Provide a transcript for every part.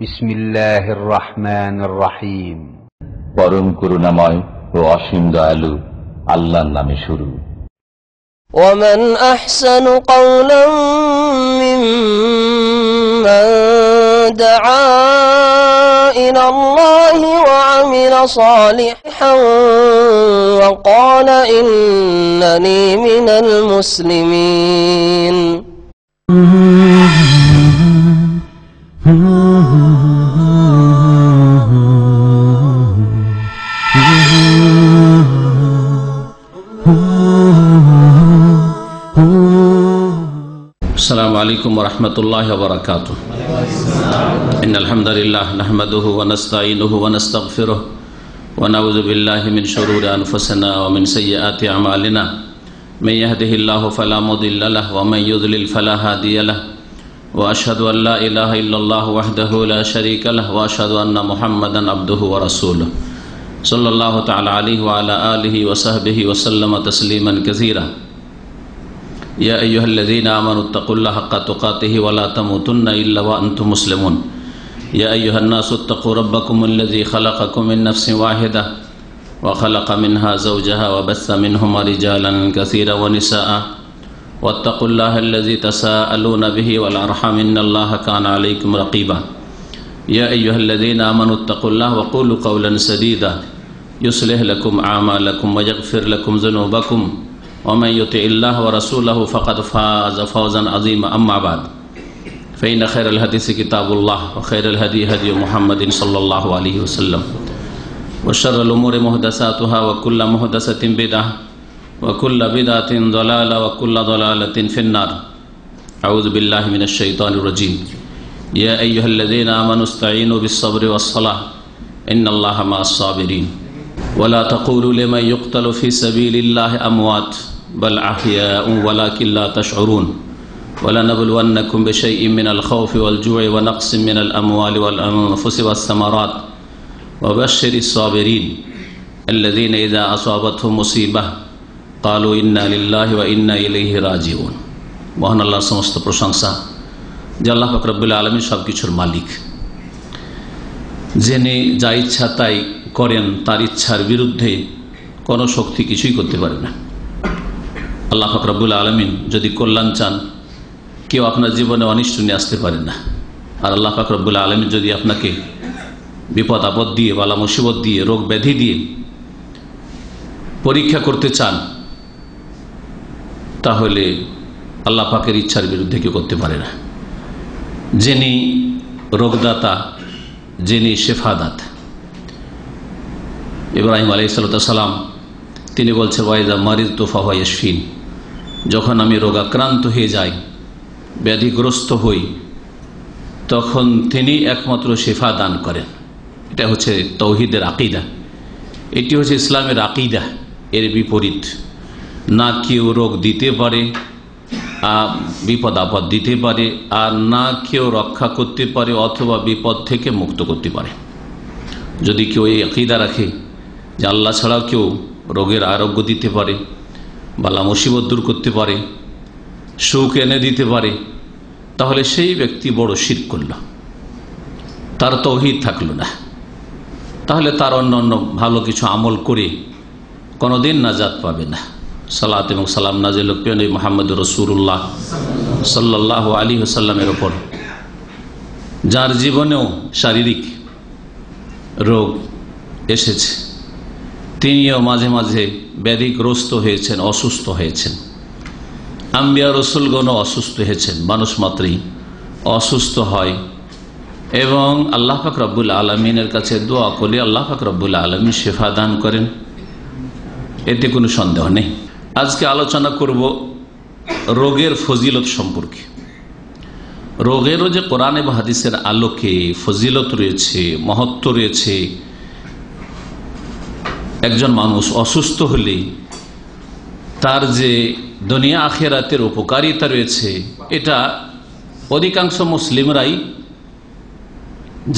بسم الله الرحمن الرحيم পরম করুণাময় ও অসীম দয়ালু আল্লাহর নামে শুরু ومن احسن قولا ممن دعا الى الله وعمل صالحا وقال انني من المسلمين عليكم ورحمة الله وبركاته إن الحمد لله نحمده ونستعينه ونستغفره ونعوذ بالله من شرور أنفسنا ومن سيئات عمالنا من يهده الله فلا مضل له ومن يذلل فلا هادي له وأشهد أن لا إله إلا الله وحده لا شريك له وأشهد أن محمدا عبده ورسوله صلى الله تعالى عليه وعلى آله وصحبه وسلم تسليما كثيرا يا يا أيها أيها الذين آمنوا اتقوا اتقوا الله حق تقاته ولا تموتن إلا وأنتم مسلمون الناس ربكم الذي خلقكم من نفس واحدة وخلق منها زوجها وبث منهما رجالا كثيرا ونساء واتقوا الله الذي تساءلون به والأرحم إن الله كان عليكم رقيبا يا أيها الذين آمنوا اتقوا الله وقولوا قولا سديدا يصلح لكم ميكف فرلكم ظن و بكم ومن يطع الله ورسوله فقد فاز فوزا عظيما أما بعد فإن خير الحديث كتاب الله وخير الهدي هدي محمد صلى الله عليه وسلم وشر الأمور محدثاتها وكل محدثة بدعة وكل بدعة ضلالة وكل ضلالة في النار أعوذ بالله من الشيطان الرجيم يا أيها الذين آمنوا استعينوا بالصبر والصلاة إن الله مع الصابرين ولا تقولوا لمن يقتل في سبيل الله أموات بل أحياء ولكن لا تشعرون ولنبلونكم بشيء من الخوف والجوع ونقص من الأموال والأنفس والثمرات وبشر الصابرين الذين إذا أصابتهم مصيبة قالوا إنا لله وإنا إليه راجعون মহান আল্লাহ সমস্ত প্রশংসা যে আল্লাহ ফকরবুল্লা আলমী সব কিছুর মালিক জেনে যা ইচ্ছা তাই করেন তার ইচ্ছার বিরুদ্ধে কোনো শক্তি কিছুই করতে পারে না আল্লাহ ফকরাবুল আলমিন যদি কল্যাণ চান কেউ আপনার জীবনে অনিষ্ট নিয়ে আসতে পারেন না আর আল্লাহ ফকরাবুল আলমিন যদি আপনাকে বিপদ আপদ দিয়ে বালা মুসিবত দিয়ে রোগ ব্যাধি দিয়ে পরীক্ষা করতে চান তাহলে আল্লাহ পাকের ইচ্ছার বিরুদ্ধে কেউ করতে পারে না যিনি রোগদাতা যিনি শেফাদাত ইব্রাহিম আলি সাল্লাম তিনি বলছেন ওয়াইদা মারিদ তোফা ওয়াইশফিন যখন আমি রোগাক্রান্ত হয়ে যাই ব্যাধিগ্রস্ত হই তখন তিনি একমাত্র শেফা দান করেন এটা হচ্ছে তৌহিদের আকিদা এটি হচ্ছে ইসলামের আকিদা এর বিপরীত না কেউ রোগ দিতে পারে বিপদ আপদ দিতে পারে আর না কেউ রক্ষা করতে পারে অথবা বিপদ থেকে মুক্ত করতে পারে যদি কেউ এই আকিদা রাখে যে আল্লাহ ছাড়াও কেউ রোগের আরোগ্য দিতে পারে বালা মুসিবত দূর করতে পারে সুখ এনে দিতে পারে তাহলে সেই ব্যক্তি বড় শির করল তার তৌহিদ থাকলো না তাহলে তার অন্য অন্য ভালো কিছু আমল করে কোনোদিন নাজাত পাবে না সালাত এবং সালাম নাজিল পেয়ে মোহাম্মদ রসুল্লাহ সাল্লাহ আলী হাসাল্লামের ওপর যার জীবনেও শারীরিক রোগ এসেছে তিনিও মাঝে মাঝে ব্যাধিগ্রস্ত হয়েছেন অসুস্থ হয়েছেন আম্বিয়া রসুলগণও অসুস্থ হয়েছেন মানুষ মাত্রই অসুস্থ হয় এবং আল্লাহ ফাকরাবুল আলমিনের কাছে দোয়া করলে আল্লাহ ফাকরাবুল আলমী শেফা দান করেন এতে কোনো সন্দেহ নেই আজকে আলোচনা করব রোগের ফজিলত সম্পর্কে রোগেরও যে কোরআন এবং হাদিসের আলোকে ফজিলত রয়েছে মহত্ব রয়েছে একজন মানুষ অসুস্থ হলে তার যে দুনিয়া আখেরাতের উপকারিতা রয়েছে এটা অধিকাংশ মুসলিমরাই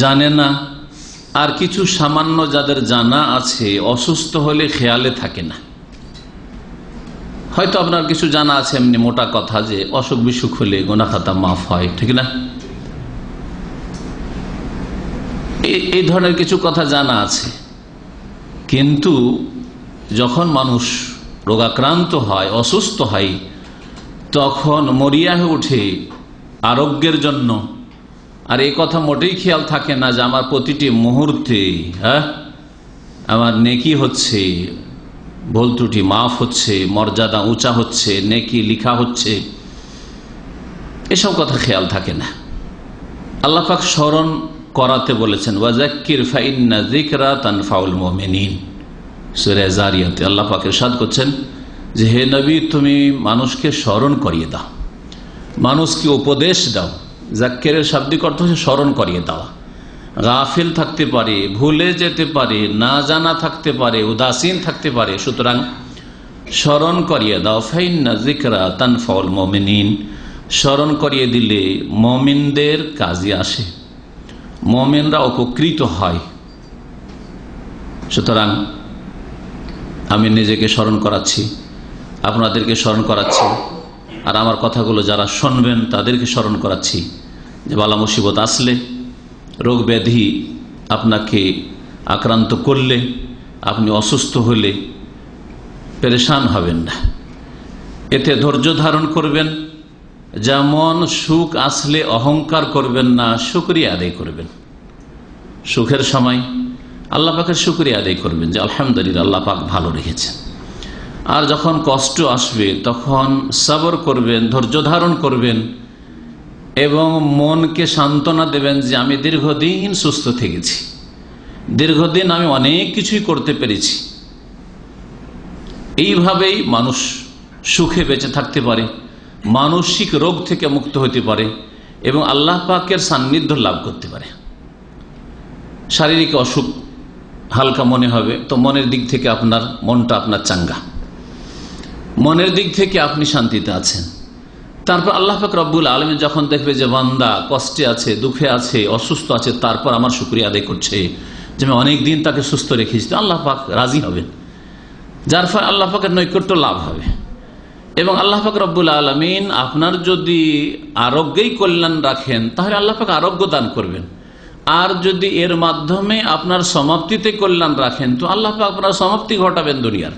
জানে না আর কিছু সামান্য যাদের জানা আছে অসুস্থ হলে খেয়ালে থাকে না হয়তো আপনার কিছু জানা আছে এমনি মোটা কথা যে অসুখ বিসুখ হলে গোনাখাতা মাফ হয় ঠিক না এই ধরনের কিছু কথা জানা আছে কিন্তু যখন মানুষ রোগাক্রান্ত হয় অসুস্থ হয় তখন মরিয়া হয়ে ওঠে আরোগ্যের জন্য আর এই কথা মোটেই খেয়াল থাকে না যে আমার প্রতিটি মুহূর্তে হ্যাঁ আমার নেকি হচ্ছে ভুল ত্রুটি মাফ হচ্ছে মর্যাদা উঁচা হচ্ছে নেকি লিখা হচ্ছে এসব কথা খেয়াল থাকে না আল্লাহাক স্মরণ করাতে বলেছেন ওয়াজাক্কির ফাইন্না তানফাউল মোমেনিন আল্লাহ পাকের সাদ করছেন যে হে নবী তুমি মানুষকে স্মরণ করিয়ে দাও মানুষকে উপদেশ দাও জাক্কের শাব্দিক অর্থ হচ্ছে স্মরণ করিয়ে দেওয়া গাফিল থাকতে পারে ভুলে যেতে পারে না জানা থাকতে পারে উদাসীন থাকতে পারে সুতরাং স্মরণ করিয়ে দাও ফাইন্না জিকরা তানফাউল মমিন স্মরণ করিয়ে দিলে মমিনদের কাজে আসে মমেনরা উপকৃত হয় সুতরাং আমি নিজেকে স্মরণ করাচ্ছি আপনাদেরকে স্মরণ করাচ্ছি আর আমার কথাগুলো যারা শুনবেন তাদেরকে স্মরণ করাচ্ছি যে বালা মুসিবত আসলে রোগ ব্যাধি আপনাকে আক্রান্ত করলে আপনি অসুস্থ হলে পরেশান হবেন না এতে ধৈর্য ধারণ করবেন যেমন সুখ আসলে অহংকার করবেন না শুক্রিয়া আদায় করবেন সুখের সময় আল্লাহ পাকের শুক্রিয়া আদায় করবেন যে আলহামদুলিল্লাহ আল্লাহ পাক ভালো রেখেছেন আর যখন কষ্ট আসবে তখন সবর করবেন ধৈর্য ধারণ করবেন এবং মনকে সান্ত্বনা দেবেন যে আমি দীর্ঘদিন সুস্থ থেকেছি দীর্ঘদিন আমি অনেক কিছুই করতে পেরেছি এইভাবেই মানুষ সুখে বেঁচে থাকতে পারে মানসিক রোগ থেকে মুক্ত হতে পারে এবং আল্লাহ পাকের সান্নিধ্য লাভ করতে পারে শারীরিক অসুখ হালকা মনে হবে তো মনের দিক থেকে আপনার মনটা আপনার চাঙ্গা মনের দিক থেকে আপনি শান্তিতে আছেন তারপর আল্লাহ পাক রব্বুল আলমী যখন দেখবে যে বান্দা কষ্টে আছে দুঃখে আছে অসুস্থ আছে তারপর আমার শুক্রিয়া আদায় করছে যে আমি অনেক দিন তাকে সুস্থ রেখেছি আল্লাহ পাক রাজি হবেন যার ফলে আল্লাহ পাকের নৈকট্য লাভ হবে এবং আল্লাহ ফাকর রব্বুল আলমিন আপনার যদি আরোগ্যেই কল্যাণ রাখেন তাহলে আল্লাহ ফাকে আরোগ্য দান করবেন আর যদি এর মাধ্যমে আপনার সমাপ্তিতে কল্যাণ রাখেন তো আল্লাহ পাক আপনার সমাপ্তি ঘটাবেন দুনিয়ার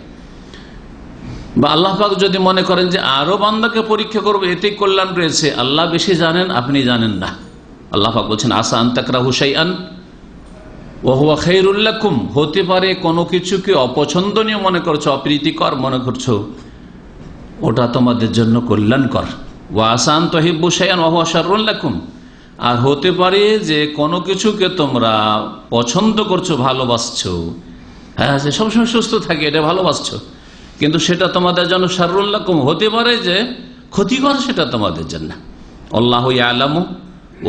বা আল্লাহ পাক যদি মনে করেন যে আরো বান্দাকে পরীক্ষা করবো এতেই কল্যাণ রয়েছে আল্লাহ বেশি জানেন আপনি জানেন না আল্লাহ পাক বলছেন আসা আন্তাকরা হুসাই আন ওহুয়া খৈরুল্লাকুম হতে পারে কোনো কিছুকে অপছন্দনীয় মনে করছো অপ্রীতিকর মনে করছো ওটা তোমাদের জন্য কল্যাণকর ওয়াসান তহিব্বু সায়ান ওয়াশারুল লাকুম আর হতে পারে যে কোনো কিছুকে তোমরা পছন্দ করছো ভালোবাসছ হ্যাঁ যে সবসময় সুস্থ থাকে এটা ভালোবাসছো কিন্তু সেটা তোমাদের জন্য সারুল্লাকুম হতে পারে যে ক্ষতিকর সেটা তোমাদের জন্য আল্লাহ আলাম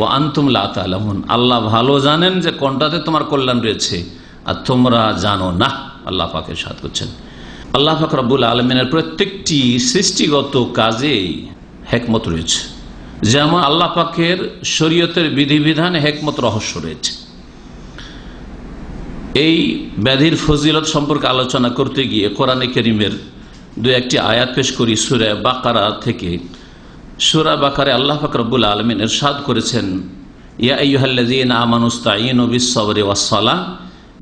ও আন্তুমলা আলামুন আল্লাহ ভালো জানেন যে কোনটাতে তোমার কল্যাণ রয়েছে আর তোমরা জানো না আল্লাহ পাকে সাথ করছেন আল্লাহ ফকরাবুল আলমিনের প্রত্যেকটি সৃষ্টিগত কাজেই হেকমত রয়েছে যেমন আল্লাহ পাকের শরীয়তের বিধিবিধানে হেকমত রহস্য রয়েছে এই ব্যাধির ফজিলত সম্পর্কে আলোচনা করতে গিয়ে কোরআনে করিমের দু একটি আয়াত পেশ করি সুরা বাকারা থেকে সুরা বাকারে আল্লাহ ফাকরবুল আলমিন সাদ করেছেন ইয়া ইহাল্লাজিন আমানুস্তাইন ওবিস ওয়াসালা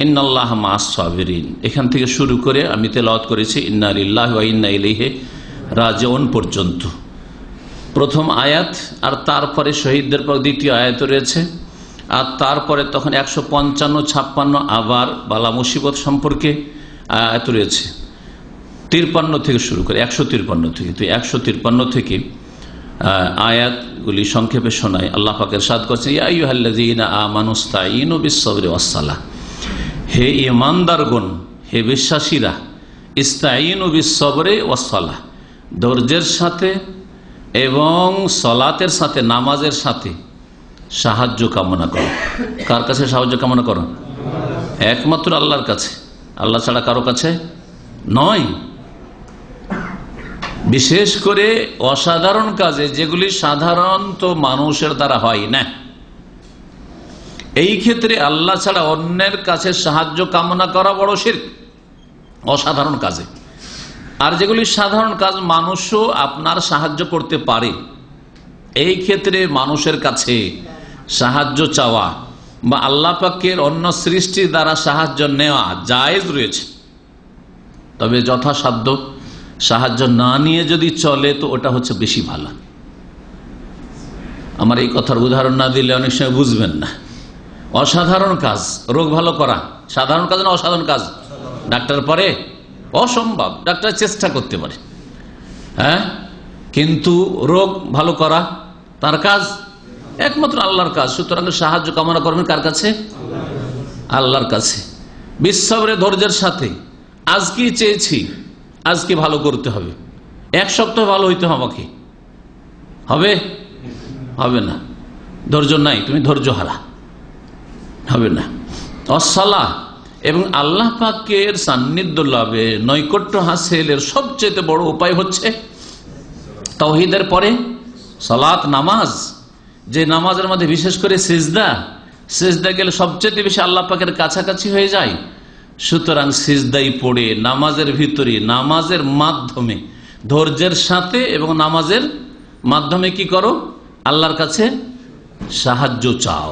ইন্নাল্লাহ মাস সাবেরিন এখান থেকে শুরু করে আমি তেলাওয়াত করেছি ইন্না আলিল্লাহ ইন্না ইলিহে রাজন পর্যন্ত প্রথম আয়াত আর তারপরে শহীদদের পর দ্বিতীয় আয়াত রয়েছে আর তারপরে তখন একশো পঞ্চান্ন ছাপ্পান্ন আবার বালা মুসিবত সম্পর্কে আয়াত রয়েছে তিরপান্ন থেকে শুরু করে একশো তিরপান্ন থেকে তো একশো তিরপান্ন থেকে আয়াতগুলি সংক্ষেপে শোনায় আল্লাহ পাকের সাদ করছে ইয়াই হাল্লাজিনা আমানুস্তাইন ও বিশ্বাবরে ওয়াসালাহ হে ইমানদারগণ হে বিশ্বাসীরা ইস্তাইন বিশ্বরে ওয়াসলা ধৈর্যের সাথে এবং সলাতের সাথে নামাজের সাথে সাহায্য কামনা করো কার কাছে সাহায্য কামনা করো একমাত্র আল্লাহর কাছে আল্লাহ ছাড়া কারো কাছে নয় বিশেষ করে অসাধারণ কাজে যেগুলি সাধারণত মানুষের দ্বারা হয় না এই ক্ষেত্রে আল্লাহ ছাড়া অন্যের কাছে সাহায্য কামনা করা বড় শির অসাধারণ কাজে আর যেগুলি সাধারণ কাজ মানুষও আপনার সাহায্য করতে পারে এই ক্ষেত্রে মানুষের কাছে সাহায্য চাওয়া বা আল্লাহ পাকের অন্য সৃষ্টি দ্বারা সাহায্য নেওয়া জায়েজ রয়েছে তবে যথাসাধ্য সাহায্য না নিয়ে যদি চলে তো ওটা হচ্ছে বেশি ভালো আমার এই কথার উদাহরণ না দিলে অনেক সময় বুঝবেন না অসাধারণ কাজ রোগ ভালো করা সাধারণ কাজ না অসাধারণ কাজ ডাক্তার পরে অসম্ভব ডাক্তার চেষ্টা করতে পারে হ্যাঁ কিন্তু রোগ ভালো করা তার কাজ একমাত্র আল্লাহর কাজ সুতরাং সাহায্য কামনা করবেন কার কাছে আল্লাহর কাছে বিশ্বরে ধৈর্যের সাথে আজকে চেয়েছি আজকে ভালো করতে হবে এক সপ্তাহ ভালো হইতে হবে আমাকে হবে হবে না ধৈর্য নাই তুমি ধৈর্য হারা হবে না অসালাহ এবং আল্লাহ পাকের সান্নিধ্য লাভে নৈকট্য হাসেলের সবচেয়ে বড় উপায় হচ্ছে তহিদের পরে সালাত নামাজ যে নামাজের মধ্যে বিশেষ করে সিজদা সিজদা গেলে সবচেয়ে বেশি আল্লাহ পাকের কাছাকাছি হয়ে যায় সুতরাং সিজদাই পড়ে নামাজের ভিতরে নামাজের মাধ্যমে ধৈর্যের সাথে এবং নামাজের মাধ্যমে কি করো আল্লাহর কাছে সাহায্য চাও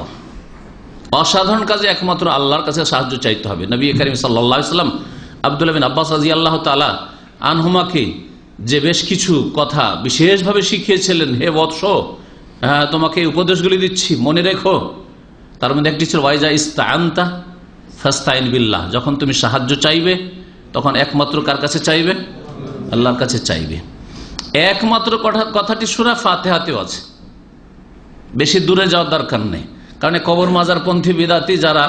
অসাধারণ কাজে একমাত্র আল্লাহর কাছে সাহায্য চাইতে হবে নবী করিম সাল্লাম আব্দুল আব্বাস রাজি আল্লাহ তালা আনহুমাকে যে বেশ কিছু কথা বিশেষভাবে শিখিয়েছিলেন হে বৎস হ্যাঁ তোমাকে উপদেশগুলি দিচ্ছি মনে রেখো তার মধ্যে একটি ছিল ওয়াইজা ইস্তায়ন্তা ফাস্তাইন বিল্লাহ যখন তুমি সাহায্য চাইবে তখন একমাত্র কার কাছে চাইবে আল্লাহর কাছে চাইবে একমাত্র কথাটি সুরা হাতেও আছে বেশি দূরে যাওয়ার দরকার নেই কারণ কবর মাজার পন্থী বিদাতি যারা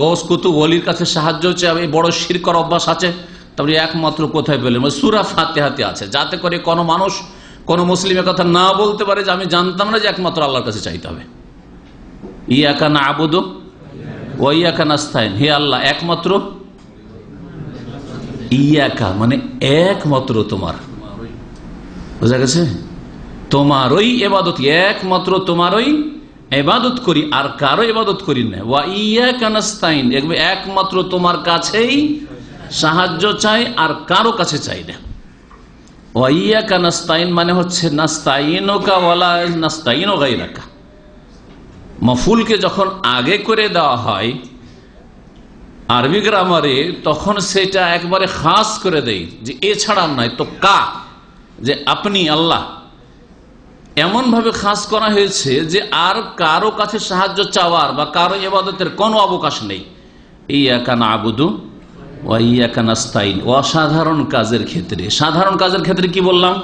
গোস কুতু অলির কাছে সাহায্য এই বড় শিরকর অভ্যাস আছে তারপরে একমাত্র কোথায় পেলেন সুরা ফাতে হাতে আছে যাতে করে কোনো মানুষ কোন মুসলিমের কথা না বলতে পারে যে আমি জানতাম না যে একমাত্র আল্লাহর কাছে চাইতে হবে একা না আবুদ একা না নাস্তায়ন হে আল্লাহ একমাত্র ইয়াকা মানে একমাত্র তোমার বোঝা গেছে তোমারই এবাদত একমাত্র তোমারই এবাদত করি আর কারো এবাদত করি না ওয়া ইয়া কানাস্তাইন একমাত্র তোমার কাছেই সাহায্য চাই আর কারো কাছে চাই না ওয়া ইয়া কানাস্তাইন মানে হচ্ছে নাস্তাইনকা ওয়ালা নাস্তাইনও মফুলকে যখন আগে করে দেওয়া হয় আরবি গ্রামারে তখন সেটা একবারে খাস করে দেয় যে এছাড়া নয় তো কা যে আপনি আল্লাহ এমনভাবে খাস করা হয়েছে যে আর কারো কাছে সাহায্য চাওয়ার বা কারো এবাদতের কোনো অবকাশ নেই অসাধারণ কাজের ক্ষেত্রে সাধারণ কাজের ক্ষেত্রে কি বললাম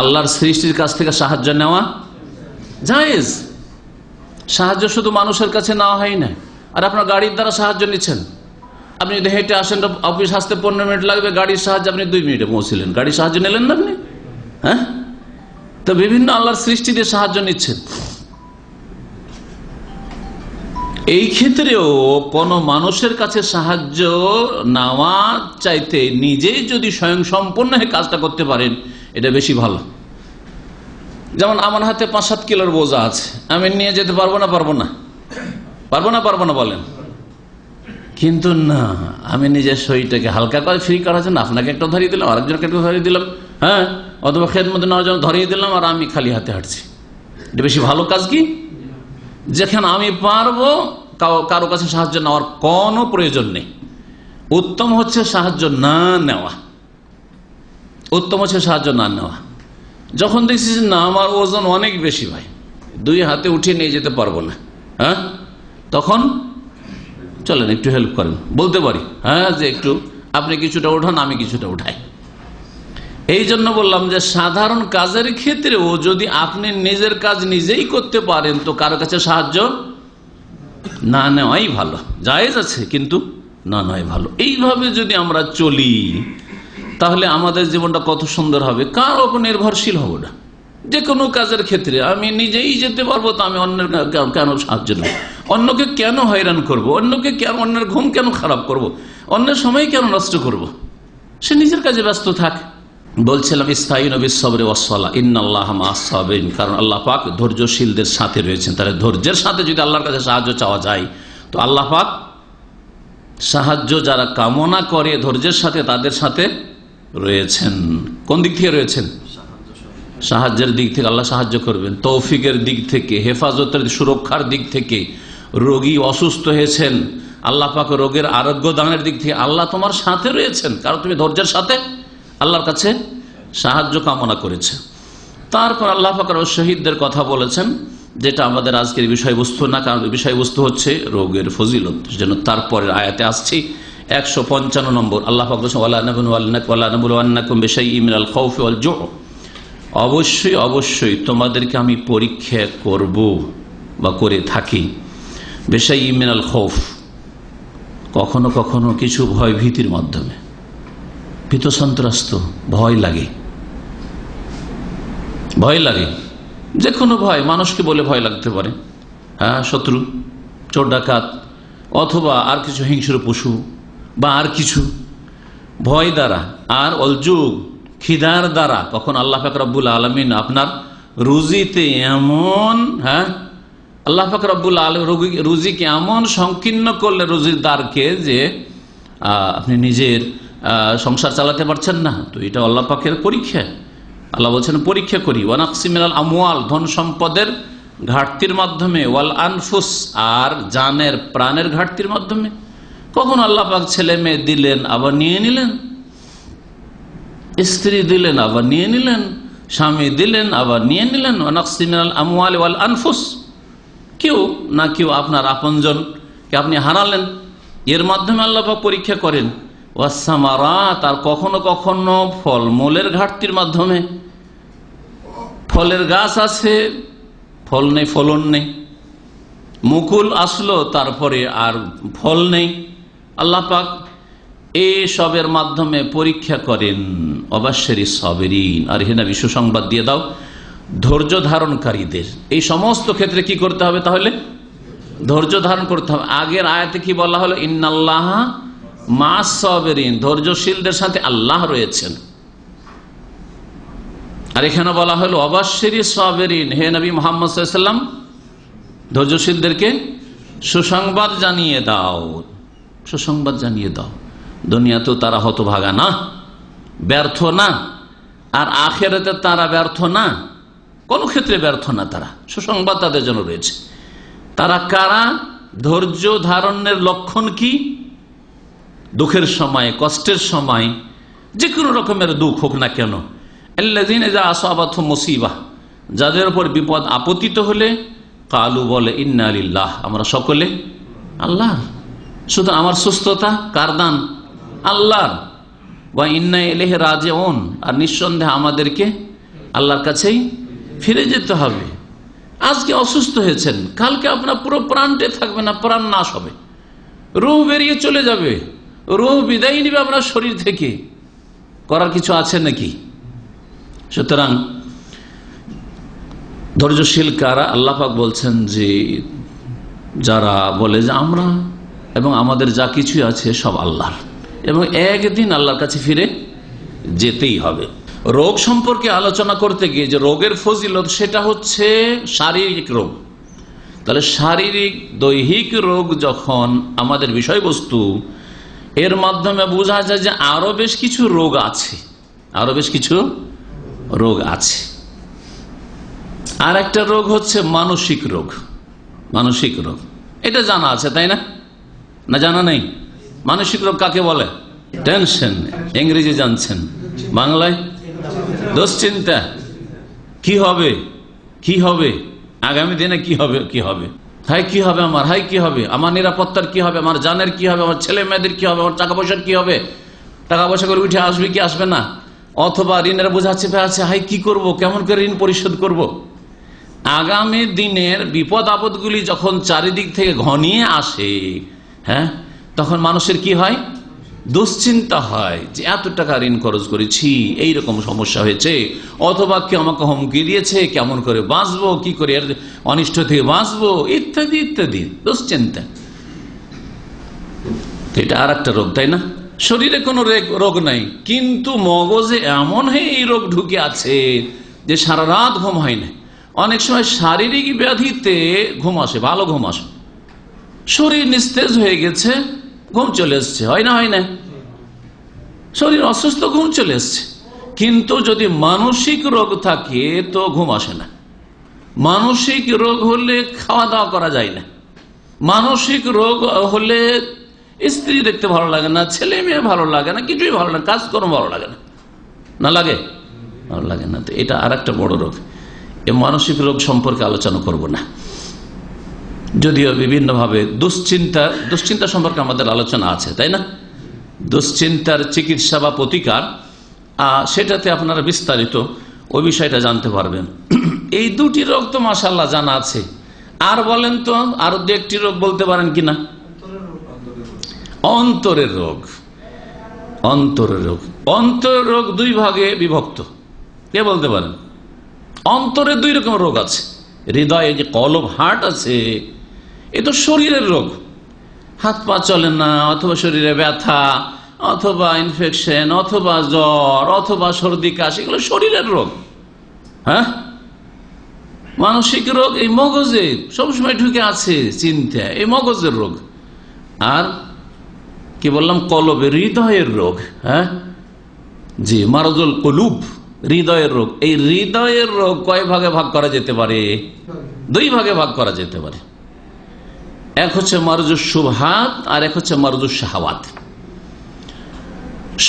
আল্লাহর সৃষ্টির কাছ থেকে সাহায্য নেওয়া জায়েজ সাহায্য শুধু মানুষের কাছে নেওয়া হয় না আর আপনার গাড়ির দ্বারা সাহায্য নিচ্ছেন আপনি যদি হেঁটে আসেন অফিস আসতে পনেরো মিনিট লাগবে গাড়ির সাহায্যে আপনি দুই মিনিটে পৌঁছিলেন গাড়ির সাহায্য নিলেন না আপনি হ্যাঁ তো বিভিন্ন আল্লাহর সৃষ্টি দিয়ে সাহায্য নিচ্ছেন এই ক্ষেত্রেও কোনো মানুষের কাছে সাহায্য নেওয়া চাইতে নিজেই যদি স্বয়ং সম্পূর্ণ হয়ে কাজটা করতে পারেন এটা বেশি ভালো যেমন আমার হাতে পাঁচ সাত কিলোর বোঝা আছে আমি নিয়ে যেতে পারবো না পারবো না পারবো না পারবো না বলেন কিন্তু না আমি নিজের শরীরটাকে হালকা করে ফ্রি করার জন্য আপনাকে একটা ধরিয়ে দিলাম আরেকজনকে একটা ধরিয়ে দিলাম হ্যাঁ অথবা মধ্যে নেওয়ার জন্য ধরিয়ে দিলাম আর আমি খালি হাতে হাঁটছি এটা বেশি ভালো কাজ কি যেখানে আমি পারবো কারো কাছে সাহায্য নেওয়ার কোনো প্রয়োজন নেই উত্তম হচ্ছে সাহায্য না নেওয়া উত্তম হচ্ছে সাহায্য না নেওয়া যখন যে না আমার ওজন অনেক বেশি ভাই দুই হাতে উঠিয়ে নিয়ে যেতে পারবো না হ্যাঁ তখন চলেন একটু হেল্প করেন বলতে পারি হ্যাঁ যে একটু আপনি কিছুটা উঠান আমি কিছুটা উঠাই এই জন্য বললাম যে সাধারণ কাজের ক্ষেত্রেও যদি আপনি নিজের কাজ নিজেই করতে পারেন তো কারো কাছে সাহায্য না নেওয়াই ভালো জায়েজ আছে কিন্তু না নয় ভালো এইভাবে যদি আমরা চলি তাহলে আমাদের জীবনটা কত সুন্দর হবে কার ওপর নির্ভরশীল হব না যে কোনো কাজের ক্ষেত্রে আমি নিজেই যেতে পারবো তো আমি অন্যের কেন সাহায্য নেব অন্যকে কেন হয়রান করব। অন্যকে কেন অন্যের ঘুম কেন খারাপ করব। অন্যের সময় কেন নষ্ট করব। সে নিজের কাজে ব্যস্ত থাকে বলছিলাম নবী সবরে ওয়াসলা ইন্নআল্লাহ মাসাবিন কারণ আল্লাহ পাক ধৈর্যশীলদের সাথে রয়েছেন তাহলে ধৈর্যের সাথে যদি আল্লাহর কাছে সাহায্য চাওয়া যায় তো আল্লাহ পাক সাহায্য যারা কামনা করে ধৈর্যের সাথে তাদের সাথে রয়েছেন কোন দিক থেকে রয়েছেন সাহায্যের দিক থেকে আল্লাহ সাহায্য করবেন তৌফিকের দিক থেকে হেফাজতের সুরক্ষার দিক থেকে রোগী অসুস্থ হয়েছেন আল্লাহ পাক রোগের আরোগ্য দানের দিক থেকে আল্লাহ তোমার সাথে রয়েছেন কারণ তুমি ধৈর্যের সাথে আল্লাহর কাছে সাহায্য কামনা করেছে তারপর আল্লাহ ফাকর শহীদদের কথা বলেছেন যেটা আমাদের আজকের বিষয়বস্তু না কারণ বিষয়বস্তু হচ্ছে রোগের ফজিলত যেন তারপরের আয়াতে আসছি একশো পঞ্চান্ন নম্বর আল্লাহ অবশ্যই অবশ্যই তোমাদেরকে আমি পরীক্ষা করব বা করে থাকি বেশাই ইমিনাল খৌফ কখনো কখনো কিছু ভয় ভীতির মাধ্যমে ভীত সন্ত্রাস্ত ভয় লাগে ভয় লাগে যে কোনো ভয় মানুষকে বলে ভয় লাগতে পারে হ্যাঁ শত্রু চোর ডাকাত অথবা আর কিছু হিংস্র পশু বা আর কিছু ভয় দ্বারা আর অলযুগ খিদার দ্বারা কখন আল্লাহ ফাকরাবুল আলমিন আপনার রুজিতে এমন হ্যাঁ আল্লাহ ফাকরাবুল আলম রুজিকে এমন সংকীর্ণ করলে রুজির দ্বারকে যে আপনি নিজের সংসার চালাতে পারছেন না তো এটা আল্লাহ পাখের পরীক্ষা আল্লাহ বলছেন পরীক্ষা করি ওয়ানাকসিমাল আমওয়াল ধন সম্পদের ঘাটতির মাধ্যমে ওয়াল আনফুস আর জানের প্রাণের ঘাটতির মাধ্যমে কখন আল্লাহ পাক ছেলে মেয়ে দিলেন আবার নিয়ে নিলেন স্ত্রী দিলেন আবার নিয়ে নিলেন স্বামী দিলেন আবার নিয়ে নিলেন ওয়ানাকসিমাল আমোয়াল ওয়াল আনফুস কেউ না কেউ আপনার আপনজনকে আপনি হারালেন এর মাধ্যমে আল্লাহ পাক পরীক্ষা করেন ওয়াসামারাত আর কখনো কখনো ফলমূলের ঘাটতির মাধ্যমে ফলের গাছ আছে ফল নেই ফলন নেই মুকুল আসলো তারপরে আর ফল নেই আল্লাহ পাক এই সবের মাধ্যমে পরীক্ষা করেন অবাশ্যেরই সবেরিন আর হেনা সুসংবাদ দিয়ে দাও ধৈর্য ধারণকারীদের এই সমস্ত ক্ষেত্রে কি করতে হবে তাহলে ধৈর্য ধারণ করতে হবে আগের আয়াতে কি বলা হলো ইন্নাল্লাহা মা সবেরিন ধৈর্যশীলদের সাথে আল্লাহ রয়েছেন আর এখানে বলা হলো অবাশ্বরী সবেরিন হে নবী মোহাম্মদাল্লাম ধৈর্যশীলদেরকে সুসংবাদ জানিয়ে দাও সুসংবাদ জানিয়ে দাও দুনিয়া তো তারা হতভাগা না ব্যর্থ না আর আখেরাতে তারা ব্যর্থ না কোনো ক্ষেত্রে ব্যর্থ না তারা সুসংবাদ তাদের জন্য রয়েছে তারা কারা ধৈর্য ধারণের লক্ষণ কি দুঃখের সময় কষ্টের সময় যে কোনো রকমের দুঃখ হোক না কেন এল্লাদিন আসাবাথ মুসিবাহ যাদের ওপর বিপদ আপতিত হলে কালু বলে ইন্না আলিল্লাহ আমরা সকলে আল্লাহ শুধু আমার সুস্থতা কার দান আল্লাহর বা ইন্না এলেহে রাজে ওন আর নিঃসন্দেহে আমাদেরকে আল্লাহর কাছেই ফিরে যেতে হবে আজকে অসুস্থ হয়েছেন কালকে আপনার পুরো প্রাণটে থাকবে না প্রাণ নাশ হবে রু বেরিয়ে চলে যাবে রুহ বিদায় নিবে আপনার শরীর থেকে করার কিছু আছে নাকি সুতরাং ধৈর্যশীল কারা আল্লাপাক বলছেন যে যারা বলে যে আমরা এবং আমাদের যা কিছু আছে সব আল্লাহর এবং একদিন আল্লাহর কাছে ফিরে যেতেই হবে রোগ সম্পর্কে আলোচনা করতে গিয়ে যে রোগের ফজিলত সেটা হচ্ছে শারীরিক রোগ তাহলে শারীরিক দৈহিক রোগ যখন আমাদের বিষয়বস্তু এর মাধ্যমে বোঝা যায় যে আরো বেশ কিছু রোগ আছে আরো বেশ কিছু রোগ আছে আর একটা রোগ হচ্ছে মানসিক রোগ মানসিক রোগ এটা জানা আছে তাই না না জানা নেই মানসিক রোগ কাকে বলে টেনশন ইংরেজি জানছেন বাংলায় দুশ্চিন্তা কি হবে কি হবে আগামী দিনে কি হবে কি হবে হাই কি হবে আমার হাই কি হবে আমার নিরাপত্তার কি হবে আমার জানের কি হবে আমার ছেলে মেয়েদের কি হবে আমার টাকা পয়সার কি হবে টাকা পয়সা করে উঠে আসবে কি আসবে না অথবা ঋণের বোঝা চেপে আছে হাই কি করব কেমন করে ঋণ পরিশোধ করব। আগামী দিনের বিপদ আপদগুলি যখন চারিদিক থেকে ঘনিয়ে আসে হ্যাঁ তখন মানুষের কি হয় দুশ্চিন্তা হয় যে এত টাকা ঋণ খরচ করেছি এইরকম রকম সমস্যা হয়েছে অথবা কেউ আমাকে হুমকি দিয়েছে কেমন করে বাঁচবো কি করে অনিষ্ট থেকে বাঁচবো ইত্যাদি ইত্যাদি দুশ্চিন্তা এটা আর একটা রোগ তাই না শরীরে কোনো রোগ নাই কিন্তু মগজে এমন হয়ে এই রোগ ঢুকে আছে যে সারা রাত ঘুম হয় না অনেক সময় শারীরিক ব্যাধিতে ঘুম আসে ভালো ঘুম আসে শরীর নিস্তেজ হয়ে গেছে ঘুম চলে এসছে হয় না হয় না শরীর অসুস্থ ঘুম চলে এসছে কিন্তু যদি মানসিক রোগ থাকে তো ঘুম আসে না মানসিক রোগ হলে খাওয়া দাওয়া করা যায় না মানসিক রোগ হলে স্ত্রী দেখতে ভালো লাগে না ছেলে মেয়ে ভালো লাগে না কিছুই ভালো না কর্ম ভালো লাগে না না লাগে ভালো লাগে না তো এটা আর একটা বড় রোগ এ মানসিক রোগ সম্পর্কে আলোচনা করব না যদিও বিভিন্নভাবে দুশ্চিন্তা দুশ্চিন্তা সম্পর্কে আমাদের আলোচনা আছে তাই না দুশ্চিন্তার চিকিৎসা বা প্রতিকার সেটাতে আপনারা বিস্তারিত ওই বিষয়টা জানতে পারবেন এই দুটি রোগ তো মাসাল্লাহ জানা আছে আর বলেন তো আরো দু একটি রোগ বলতে পারেন কিনা অন্তরের রোগ অন্তরের রোগ অন্তরের রোগ দুই ভাগে বিভক্ত কে বলতে পারেন অন্তরে দুই রকম রোগ আছে হৃদয়ে যে কলব হার্ট আছে এ তো শরীরের রোগ হাত পা চলে না অথবা শরীরে ব্যথা অথবা ইনফেকশন অথবা জ্বর অথবা সর্দি কাশ এগুলো শরীরের রোগ হ্যাঁ মানসিক রোগ এই মগজে সবসময় ঢুকে আছে চিন্তা এই মগজের রোগ আর কি বললাম কলবে হৃদয়ের রোগ হ্যাঁ জি মারজল কলুব হৃদয়ের রোগ এই হৃদয়ের রোগ কয় ভাগে ভাগ করা যেতে পারে দুই ভাগে ভাগ করা যেতে পারে এক হচ্ছে মারজুস সুভাত আর এক হচ্ছে মারজুস শাহাওয়াত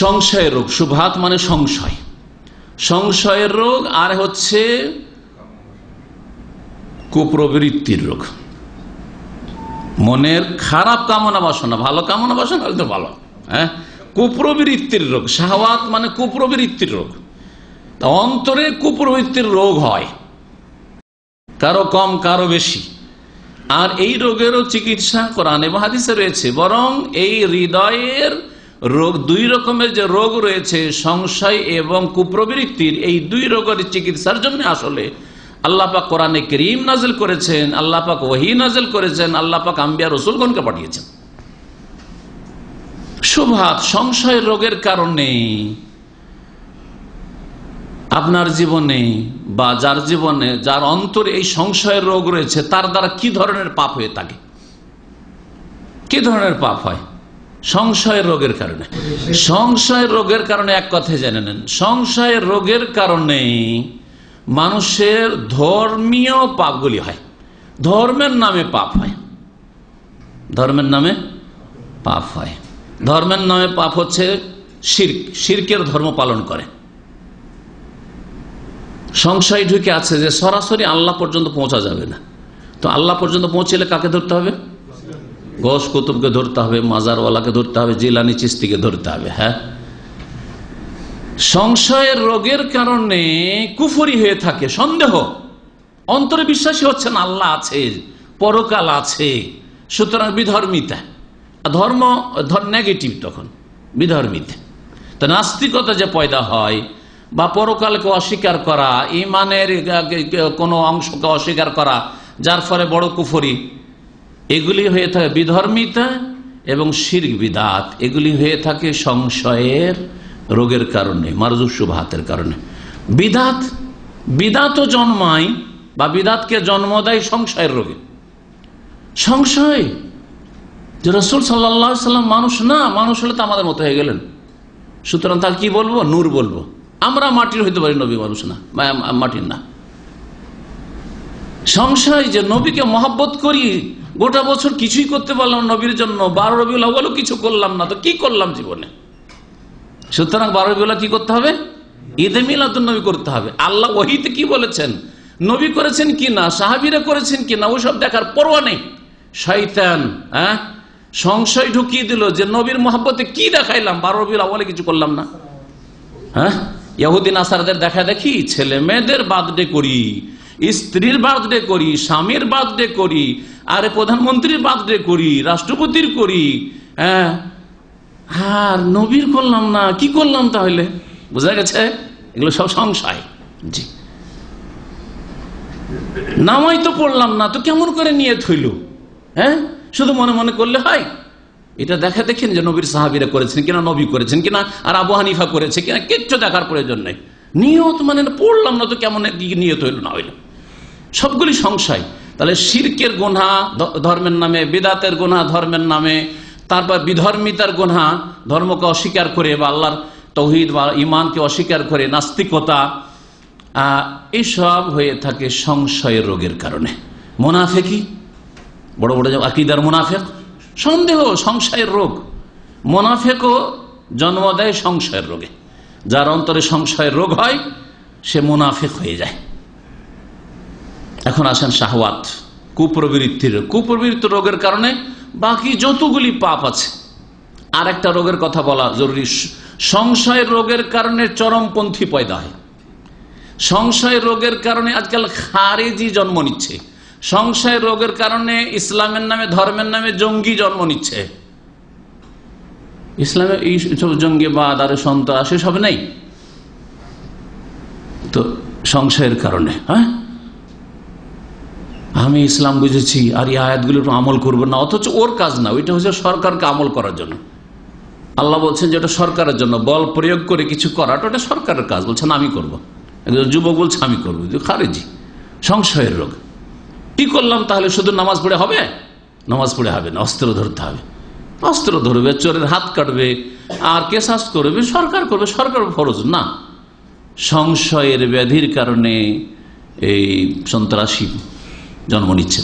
সংশয়ের রোগ সুভাত মানে সংশয় সংশয়ের রোগ আর হচ্ছে কুপ্রবৃত্তির রোগ মনের খারাপ কামনা বাসনা ভালো কামনা বাসনা হলে তো ভালো হ্যাঁ কুপ্রবৃত্তির রোগ শাহওয়াত মানে কুপ্রবৃত্তির রোগ অন্তরে কুপ্রবৃত্তির রোগ হয় কারো কম কারো বেশি আর এই রোগেরও চিকিৎসা কোরআনে মহাদিসে রয়েছে বরং এই হৃদয়ের রোগ দুই রকমের যে রোগ রয়েছে সংশয় এবং কুপ্রবৃত্তির এই দুই রোগের চিকিৎসার জন্য আসলে আল্লাপাক কোরআনে ক্রিম নাজেল করেছেন আল্লাপাক ওহি নাজেল করেছেন আল্লাপাক আম্বিয়া রসুলগণকে পাঠিয়েছেন সুভাত সংশয় রোগের কারণে আপনার জীবনে বা যার জীবনে যার অন্তরে এই সংশয়ের রোগ রয়েছে তার দ্বারা কি ধরনের পাপ হয়ে থাকে কি ধরনের পাপ হয় সংশয়ের রোগের কারণে সংশয়ের রোগের কারণে এক কথা জেনে নেন সংশয়ের রোগের কারণে মানুষের ধর্মীয় পাপগুলি হয় ধর্মের নামে পাপ হয় ধর্মের নামে পাপ হয় ধর্মের নামে পাপ হচ্ছে শির্ক শির্কের ধর্ম পালন করে সংশয় ঢুকে আছে যে সরাসরি আল্লাহ পর্যন্ত পৌঁছা যাবে না তো আল্লাহ পর্যন্ত পৌঁছলে কাকে ধরতে হবে গস কুতুবকে ধরতে হবে মাজারওয়ালাকে ধরতে হবে জিলানি চিস্তিকে ধরতে হবে হ্যাঁ সংশয়ের রোগের কারণে কুফরি হয়ে থাকে সন্দেহ অন্তরে বিশ্বাসী হচ্ছেন আল্লাহ আছে পরকাল আছে সুতরাং বিধর্মিতা ধর্ম নেগেটিভ তখন বিধর্মিতা তা নাস্তিকতা যে পয়দা হয় বা পরকালকে অস্বীকার করা ইমানের কোনো অংশকে অস্বীকার করা যার ফলে বড় কুফরি এগুলি হয়ে থাকে বিধর্মিতা এবং শির বিদাত এগুলি হয়ে থাকে সংশয়ের রোগের কারণে ভাতের কারণে বিদাত বিদাত জন্মায় বা বিদাতকে জন্ম দেয় সংশয়ের রোগে সংশয় যে রসুল সাল্লা সাল্লাম মানুষ না মানুষ হলে তো আমাদের মতো হয়ে গেলেন সুতরাং তার কি বলবো নূর বলবো আমরা মাটির হইতে পারি নবী মানুষ না মাটির না সংশয় যে নবীকে মহাব্বত করি গোটা বছর কিছুই করতে পারলাম নবীর জন্য বারো রবি আওয়ালও কিছু করলাম না তো কি করলাম জীবনে সুতরাং বারো রবিউল্লাহ কি করতে হবে ঈদে মিলাদুল নবী করতে হবে আল্লাহ ওহিতে কি বলেছেন নবী করেছেন কি না সাহাবিরা করেছেন কি না ওইসব দেখার পরোয়া নেই শৈতান হ্যাঁ সংশয় ঢুকিয়ে দিল যে নবীর মহাব্বতে কি দেখাইলাম বারো রবি কিছু করলাম না হ্যাঁ ইহুদিন আসারদের দেখা দেখি ছেলে মেয়েদের বার্থডে করি স্ত্রীর বার্থডে করি স্বামীর বার্থডে করি আরে প্রধানমন্ত্রীর বার্থডে করি রাষ্ট্রপতির করি হ্যাঁ আর নবীর করলাম না কি করলাম তাহলে বোঝা গেছে এগুলো সব সংশয় জি নামাই তো পড়লাম না তো কেমন করে নিয়ে থইল হ্যাঁ শুধু মনে মনে করলে হয় এটা দেখা দেখেন যে নবীর সাহাবিরা করেছেন কিনা নবী করেছেন কিনা আর আবু হানিফা করেছে কিনা কিচ্ছু দেখার প্রয়োজন নেই নিয়ত মানে পড়লাম না তো কেমন দিকে নিয়ত হইল না হইল সবগুলি সংশয় তাহলে সির্কের গোনা ধর্মের নামে বেদাতের গোনা ধর্মের নামে তারপর বিধর্মিতার গোনা ধর্মকে অস্বীকার করে বা আল্লাহর তৌহিদ বা ইমানকে অস্বীকার করে নাস্তিকতা এসব হয়ে থাকে সংশয়ের রোগের কারণে মোনাফেকি বড় বড় আকিদার মোনাফেক সন্দেহ সংশয়ের রোগ মোনাফেকও জন্ম দেয় সংশয়ের রোগে যার অন্তরে সংশয়ের রোগ হয় সে মোনাফেক হয়ে যায় এখন আসেন শাহওয়াত কুপ্রবৃত্তির কুপ্রবৃত্তি রোগের কারণে বাকি যতগুলি পাপ আছে আর একটা রোগের কথা বলা জরুরি সংশয় রোগের কারণে চরমপন্থী পয়দা হয় সংশয় রোগের কারণে আজকাল খারেজি জন্ম নিচ্ছে সংশয় রোগের কারণে ইসলামের নামে ধর্মের নামে জঙ্গি জন্ম নিচ্ছে ইসলামে এই সব জঙ্গিবাদ আর সন্ত্রাস এসব নেই তো সংশয়ের কারণে হ্যাঁ আমি ইসলাম বুঝেছি আর এই আয়াতগুলো আমল করবো না অথচ ওর কাজ না ওইটা হচ্ছে সরকারকে আমল করার জন্য আল্লাহ বলছেন যে ওটা সরকারের জন্য বল প্রয়োগ করে কিছু করাটা ওটা সরকারের কাজ বলছেন আমি করব। একজন যুবক বলছে আমি করবো খারেজি সংশয়ের রোগ কি করলাম তাহলে শুধু নামাজ পড়ে হবে নামাজ পড়ে হবে না অস্ত্র ধরতে হবে অস্ত্র ধরবে চোরের হাত কাটবে আর কে শাস করবে সরকার করবে সরকার ফরজ না সংশয়ের ব্যাধির কারণে এই সন্ত্রাসী জন্ম নিচ্ছে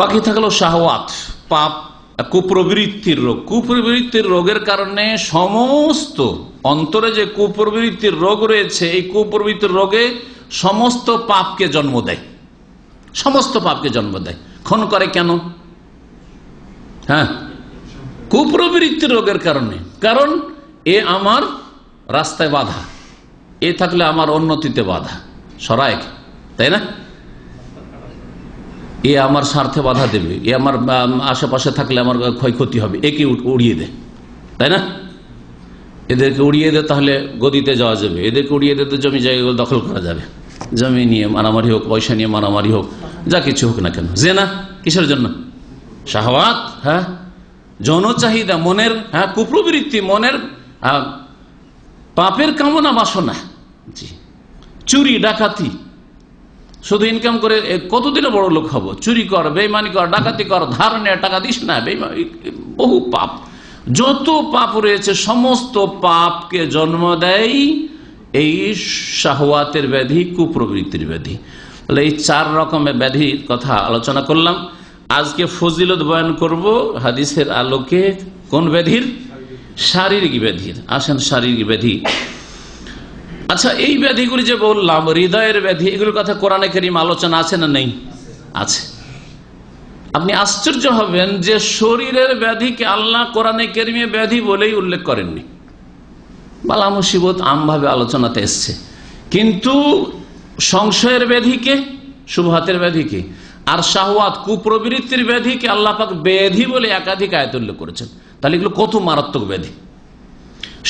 বাকি থাকলো শাহওয়াত পাপ কুপ্রবৃত্তির রোগ কুপ্রবৃত্তির রোগের কারণে সমস্ত অন্তরে যে কুপ্রবৃত্তির রোগ রয়েছে এই কুপ্রবৃত্তির রোগে সমস্ত পাপকে জন্ম দেয় সমস্ত পাপকে জন্ম দেয় ক্ষণ করে কেন হ্যাঁ কুপ্রবৃত্তি রোগের কারণে কারণ এ আমার রাস্তায় বাধা এ থাকলে আমার উন্নতিতে বাধা সরায় তাই না এ আমার স্বার্থে বাধা দেবে এ আমার আশেপাশে থাকলে আমার ক্ষয়ক্ষতি হবে একে উড়িয়ে দে তাই না এদেরকে উড়িয়ে দে তাহলে গদিতে যাওয়া যাবে এদেরকে উড়িয়ে দে তো জমি জায়গাগুলো দখল করা যাবে জমি নিয়ে মারামারি হোক পয়সা নিয়ে মারামারি হোক যা কিছু হোক না কেন যে না কিসের জন্য শাহওয়াত হ্যাঁ জনচাহিদা মনের হ্যাঁ কুপ্রবৃত্তি মনের পাপের কামনা বাসনা জি চুরি ডাকাতি শুধু ইনকাম করে কতদিনে বড় লোক হবো চুরি কর বেমানি কর ডাকাতি কর ধার নে টাকা দিস না বেইমানি বহু পাপ যত পাপ রয়েছে সমস্ত পাপকে জন্ম দেয় এই শাহওয়াতের ব্যাধি কুপ্রবৃত্তির ব্যাধি তাহলে এই চার রকমের ব্যাধির কথা আলোচনা করলাম আজকে ফজিলত বয়ান করব হাদিসের আলোকে কোন ব্যাধির শারীরিক ব্যাধির আসেন শারীরিক ব্যাধি আচ্ছা এই ব্যাধিগুলি যে বললাম হৃদয়ের ব্যাধি এগুলোর কথা কোরআনে কেরিম আলোচনা আছে না নেই আছে আপনি আশ্চর্য হবেন যে শরীরের ব্যাধিকে আল্লাহ কোরআনে কেরিমে ব্যাধি বলেই উল্লেখ করেননি বালা মুসিবত আমভাবে আলোচনাতে এসছে কিন্তু সংশয়ের ব্যাধিকে শুভহাতের ব্যাধিকে আর শাহওয়াত কুপ্রবৃত্তির ব্যাধিকে আল্লাপাক ব্যাধি বলে একাধিক আয়তুল্য করেছেন তাহলে এগুলো কত মারাত্মক ব্যাধি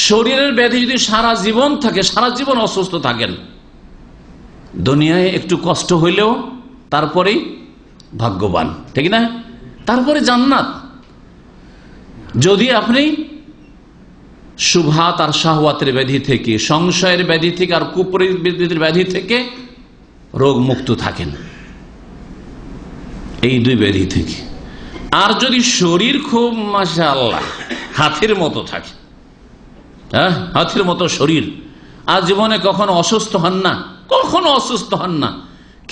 শরীরের ব্যাধি যদি সারা জীবন থাকে সারা জীবন অসুস্থ থাকেন দুনিয়ায় একটু কষ্ট হইলেও তারপরেই ভাগ্যবান ঠিক না তারপরে জান্নাত যদি আপনি সুভাত আর শাহওয়াতের ব্যাধি থেকে সংশয়ের ব্যাধি থেকে আর কুপরিবৃত্তির ব্যাধি থেকে রোগ মুক্ত থাকেন এই দুই ব্যাধি থেকে আর যদি শরীর খুব মাসা আল্লাহ হাতির মতো থাকে হ্যাঁ হাতির মতো শরীর আর জীবনে কখনো অসুস্থ হন না কখনো অসুস্থ হন না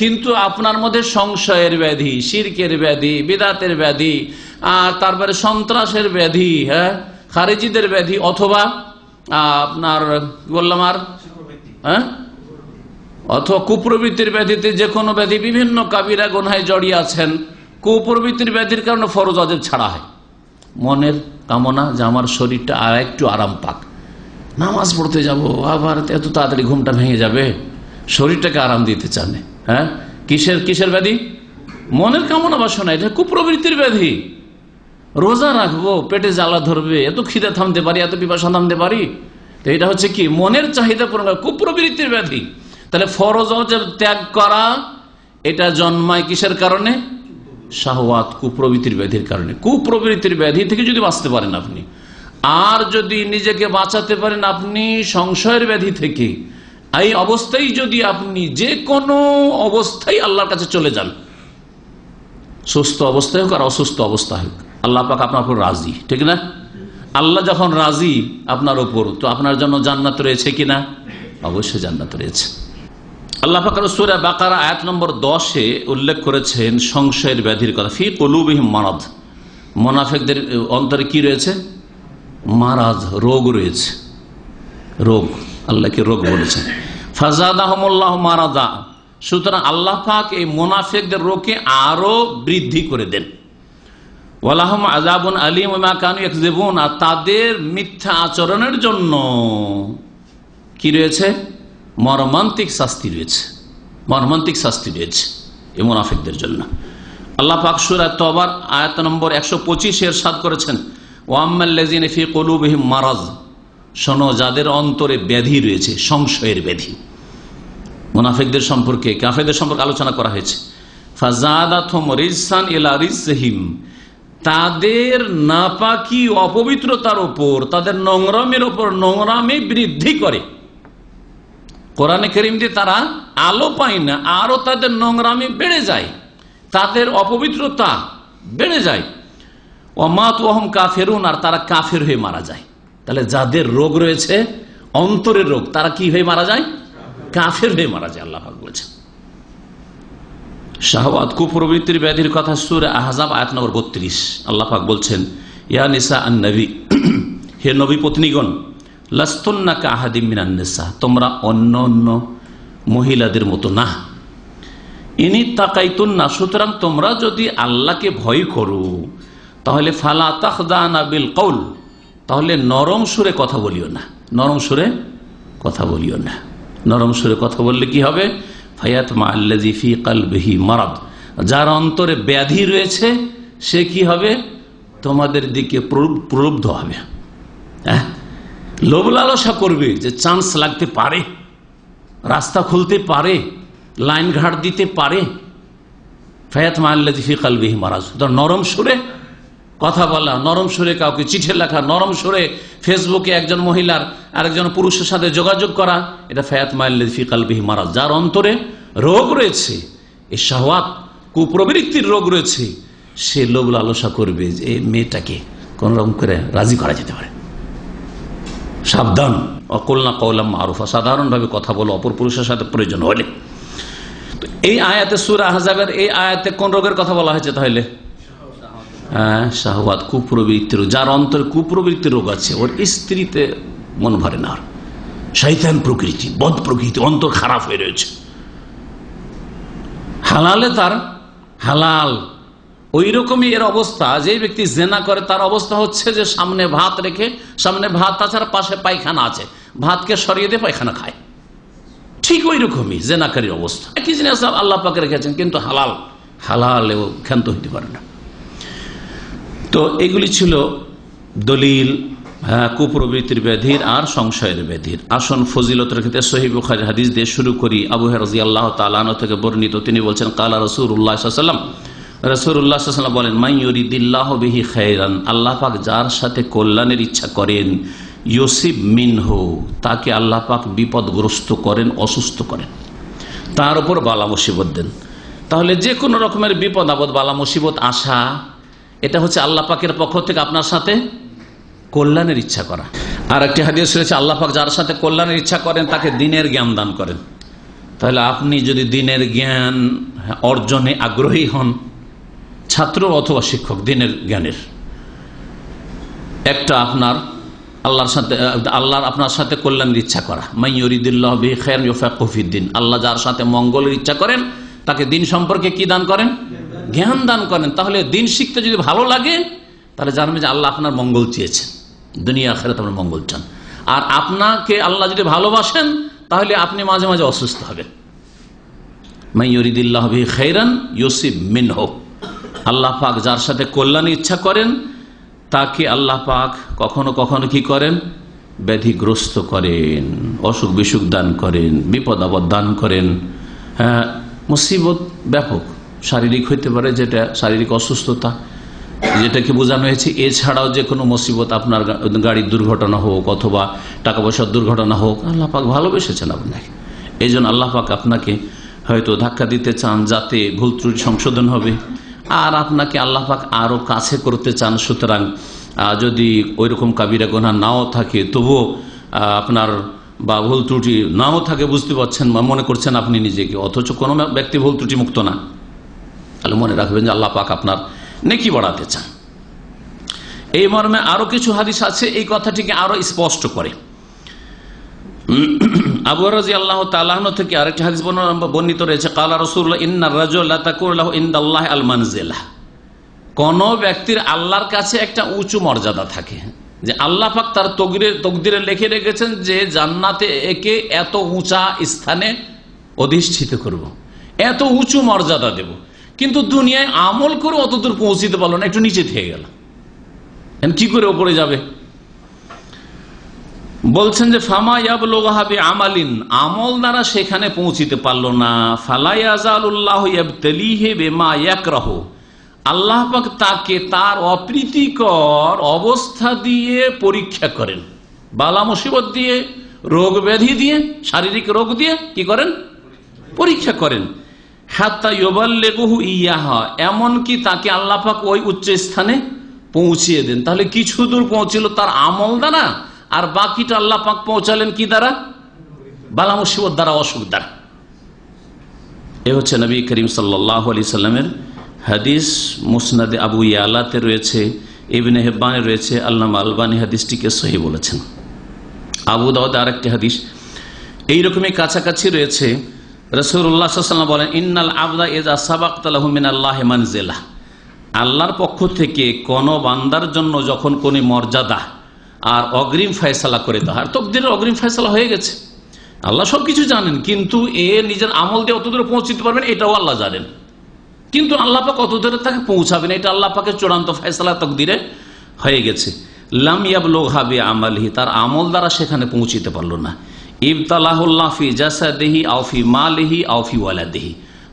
কিন্তু আপনার মধ্যে সংশয়ের ব্যাধি শিরকের ব্যাধি বিদাতের ব্যাধি আর তারপরে সন্ত্রাসের ব্যাধি হ্যাঁ খারেজিদের ব্যাধি অথবা আপনার বললাম আর হ্যাঁ অথবা কুপ্রবৃত্তির ব্যাধিতে যে কোনো ব্যাধি বিভিন্ন কাবিরা গোনায় জড়িয়ে আছেন কুপ্রবৃত্তির ব্যাধির কারণে ফরজ আজেব ছাড়া হয় মনের কামনা যে আমার শরীরটা আর একটু আরাম পাক নামাজ পড়তে যাব আবার এত তাড়াতাড়ি ঘুমটা ভেঙে যাবে শরীরটাকে আরাম দিতে চানে হ্যাঁ কিসের কিসের ব্যাধি মনের কামনা বাসনা এটা কুপ্রবৃত্তির ব্যাধি রোজা রাখবো পেটে জ্বালা ধরবে এত খিদে থামতে পারি এত পিপাসা থামতে পারি তো এটা হচ্ছে কি মনের চাহিদা পূরণ করা কুপ্রবৃত্তির ব্যাধি তাহলে ফরজ ত্যাগ করা এটা জন্মায় কিসের কারণে শাহওয়াত কুপ্রবৃত্তির ব্যাধির কারণে কুপ্রবৃত্তির ব্যাধি থেকে যদি বাঁচতে পারেন আপনি আর যদি নিজেকে বাঁচাতে পারেন আপনি সংশয়ের ব্যাধি থেকে এই অবস্থায় যদি আপনি যে কোনো অবস্থায় আল্লাহর কাছে চলে যান সুস্থ অবস্থায় হোক আর অসুস্থ অবস্থা হোক আল্লাহ পাক আপনার উপর রাজি ঠিক না আল্লাহ যখন রাজি আপনার উপর তো আপনার জন্য জান্নাত রয়েছে কিনা অবশ্যই জান্নাত রয়েছে আল্লাহ সুরা বাকারা নম্বর দশে উল্লেখ করেছেন সংশয়ের ব্যাধির কথা ফি মোনাফেকদের অন্তরে কি রয়েছে মারাজ রোগ রয়েছে রোগ আল্লাহকে রোগ বলেছেন সুতরাং আল্লাহ এই মোনাফেকদের রোগকে আরো বৃদ্ধি করে দেন আজাবুন ওমা একজেবুন আর তাদের মিথ্যা আচরণের জন্য কি রয়েছে মর্মান্তিক শাস্তি রয়েছে মর্মান্তিক শাস্তি রয়েছে এ মুনাফিকদের জন্য আল্লাহ পাকসুরা তবার আয়াত নম্বর একশো পঁচিশের সাদ করেছেন ফি কলুবহিম মারাজ যাদের অন্তরে ব্যাধি রয়েছে সংশয়ের ব্যাধি সম্পর্কে সম্পর্কে আলোচনা করা হয়েছে তাদের নাপাকি অপবিত্রতার ওপর তাদের নোংরামের ওপর নোংরামে বৃদ্ধি করে কোরআনে করিম দিয়ে তারা আলো পায় না আরও তাদের নোংরামে বেড়ে যায় তাদের অপবিত্রতা বেড়ে যায় অমাত ওহম কাফেরুন আর তারা কাফের হয়ে মারা যায় তাহলে যাদের রোগ রয়েছে অন্তরের রোগ তারা কি হয়ে মারা যায় কাফের হয়ে মারা যায় আল্লাহ শাহবাদ কুপ্রবৃত্তির ব্যাধির কথা সুরে আহজাব আয়াত নম্বর বত্রিশ আল্লাপাক বলছেন ইয়া নিসা আন নবী হে নবী পত্নীগণ লাস্তন্না কাহাদিম মিনান্নেসা তোমরা অন্য অন্য মহিলাদের মতো না ইনি তাকাইতুন না সুতরাং তোমরা যদি আল্লাহকে ভয় করো তাহলে ফালা তাহদানা বিল কৌল তাহলে নরম সুরে কথা বলিও না নরম সুরে কথা বলিও না নরম সুরে কথা বললে কি হবে ফায়াত মাল্লাজিফি কালবিহি মারাদ যার অন্তরে ব্যাধি রয়েছে সে কি হবে তোমাদের দিকে প্রলুব্ধ হবে হ্যাঁ লোভ লালসা করবে যে চান্স লাগতে পারে রাস্তা খুলতে পারে লাইন ঘাট দিতে পারে ফায়াত মাল্লাজিফি কালবিহি মারাজ নরম সুরে কথা বলা নরম সুরে কাউকে চিঠি লেখা নরম সুরে ফেসবুকে একজন মহিলার আরেকজন পুরুষের সাথে যোগাযোগ করা এটা ফায়াত মাইল ফিকাল বিহি মারা যার অন্তরে রোগ রয়েছে এ শাহওয়াত কুপ্রবৃত্তির রোগ রয়েছে সে লোভ লালসা করবে যে মেয়েটাকে কোন রকম করে রাজি করা যেতে পারে সাবধান অকলনা কৌলাম মারুফা সাধারণভাবে কথা বলো অপর পুরুষের সাথে প্রয়োজন হলে এই আয়াতে সুর হাজাবের এই আয়াতে কোন রোগের কথা বলা হয়েছে তাহলে হ্যাঁ, শাহবাদ কুপ্রবৃত্তির যার অন্তরে কুপ্রবৃত্তি রোগ আছে ওর স্ত্রীতে মন ভরে না শৈতান প্রকৃতি বদ প্রকৃতি অন্তর খারাপ হয়ে রয়েছে হালালে তার হালাল ওই রকমই এর অবস্থা যে ব্যক্তি জেনা করে তার অবস্থা হচ্ছে যে সামনে ভাত রেখে সামনে ভাত তাছাড়া পাশে পায়খানা আছে ভাতকে সরিয়ে দিয়ে পায়খানা খায় ঠিক ওই রকমই জেনাকারীর অবস্থা একই জিনিস আল্লাহ পাকে রেখেছেন কিন্তু হালাল হালালেও ক্ষান্ত হইতে পারে না তো এগুলি ছিল দলিল হ্যাঁ, কুপ্রবৃত্তির ব্যাধির আর সংশয়ের ব্যাধির আসন ফজিলতের ক্ষেত্রে সহিবুখার হাদিস দিয়ে শুরু করি আবু হেরাজি আল্লাহ তালানো থেকে বর্ণিত তিনি বলছেন কালা রসুর উল্লাহাম বলেন বিহি যার সাথে কল্যাণের ইচ্ছা করেন তাকে বিপদগ্রস্ত করেন অসুস্থ করেন তার উপর বালা মুসিবত দেন তাহলে যে কোনো রকমের বিপদ আপদ বালা মুসিবত আসা এটা হচ্ছে আল্লাহ পাকের পক্ষ থেকে আপনার সাথে কল্যাণের ইচ্ছা করা আর একটি হাদিস রয়েছে আল্লাহ পাক যার সাথে কল্যাণের ইচ্ছা করেন তাকে দিনের জ্ঞান দান করেন তাহলে আপনি যদি দিনের জ্ঞান অর্জনে আগ্রহী হন ছাত্র অথবা শিক্ষক দিনের জ্ঞানের একটা আপনার আল্লাহর সাথে আল্লাহর আপনার সাথে কল্যাণের ইচ্ছা করা মাইয়রিদুল্লাহ বি ইউফা কফিদ্দিন আল্লাহ যার সাথে মঙ্গলের ইচ্ছা করেন তাকে দিন সম্পর্কে কি দান করেন জ্ঞান দান করেন তাহলে দিন শিখতে যদি ভালো লাগে তাহলে জানবেন যে আল্লাহ আপনার মঙ্গল চেয়েছেন দুনিয়া আখেরাত তোমার মঙ্গল চান আর আপনাকে আল্লাহ যদি ভালোবাসেন তাহলে আপনি মাঝে মাঝে অসুস্থ হবেন মাইয়রিদুল্লাহ খৈরান ইউসিফ মিনহ আল্লাহ পাক যার সাথে কল্যাণ ইচ্ছা করেন তাকে আল্লাহ পাক কখনো কখনো কি করেন ব্যাধিগ্রস্ত করেন অসুখ বিসুখ দান করেন বিপদ আপদ দান করেন হ্যাঁ মুসিবত ব্যাপক শারীরিক হইতে পারে যেটা শারীরিক অসুস্থতা যেটাকে বোঝানো হয়েছে এছাড়াও যে কোনো মুসিবত আপনার গাড়ির দুর্ঘটনা হোক অথবা টাকা পয়সার দুর্ঘটনা হোক আল্লাপাক ভালোবেসেছেন আপনাকে এই জন্য আল্লাপাক আপনাকে হয়তো ধাক্কা দিতে চান যাতে ভুল ত্রুটি সংশোধন হবে আর আপনাকে আল্লাপাক আরও কাছে করতে চান সুতরাং যদি ওইরকম কাবিরা গোনা নাও থাকে তবুও আপনার বা ভুল ত্রুটি নাও থাকে বুঝতে পারছেন মনে করছেন আপনি নিজেকে অথচ কোনো ব্যক্তি ভুল ত্রুটি মুক্ত না তাহলে মনে রাখবেন যে আল্লাহ পাক আপনার নেকি বাড়াতে চান এই মর্মে আরো কিছু হাদিস আছে এই কথাটিকে আরো স্পষ্ট করে আল্লাহ থেকে আরেকটি বর্ণিত রয়েছে ইন্দাল্লাহ কোন ব্যক্তির আল্লাহর কাছে একটা উঁচু মর্যাদা থাকে যে তার লিখে রেখেছেন যে জান্নাতে একে এত উঁচা স্থানে অধিষ্ঠিত করব। এত উঁচু মর্যাদা দেব কিন্তু দুনিয়ায় আমল করে অতদূর পৌঁছিতে পারলো না একটু নিচে থেকে গেল কি করে ওপরে যাবে বলছেন যে ফামা হবে আমালিন আমল দ্বারা সেখানে পৌঁছিতে পারল না ফালাইয়াজাল্লাহ আল্লাহ তাকে তার অপ্রীতিকর অবস্থা দিয়ে পরীক্ষা করেন বালা মুসিবত দিয়ে রোগ ব্যাধি দিয়ে শারীরিক রোগ দিয়ে কি করেন পরীক্ষা করেন এমনকি তাকে আল্লাপাক ওই উচ্চ স্থানে পৌঁছিয়ে দেন তাহলে কিছু দূর পৌঁছিল তার আমল দ্বারা আর বাকিটা আল্লাপাক পৌঁছালেন কি দ্বারা বালা মুসিবত দ্বারা অসুখ দ্বারা এ হচ্ছে নবী করিম সাল্লাহ আলি সাল্লামের হাদিস মুসনাদে আবু ইয়ালাতে রয়েছে ইবনে হেব্বানে রয়েছে আল্লাহ আলবানী হাদিসটিকে সহি বলেছেন আবু দাউদ আর একটি হাদিস এইরকমই কাছাকাছি রয়েছে রসুল্লাহাম বলেন ইন্নাল আবদা এজা সাবাক আল্লাহ আল্লাহর পক্ষ থেকে কোন বান্দার জন্য যখন কোন মর্যাদা আর অগ্রিম ফয়সালা করে দেওয়া হয় তকদিরের অগ্রিম ফয়সালা হয়ে গেছে আল্লাহ সবকিছু জানেন কিন্তু এ নিজের আমল দিয়ে অতদূর পৌঁছতে পারবেন এটাও আল্লাহ জানেন কিন্তু আল্লাহ পাক অতদূরে তাকে পৌঁছাবেন এটা আল্লাহ পাকে চূড়ান্ত তক তকদিরে হয়ে গেছে লাম ইয়াব লোহাবে আমলহি তার আমল দ্বারা সেখানে পৌঁছিতে পারল না ইবতালাহুল্লাফি জাসাদেহি আউফি মালেহি আউফি ওয়ালাদেহি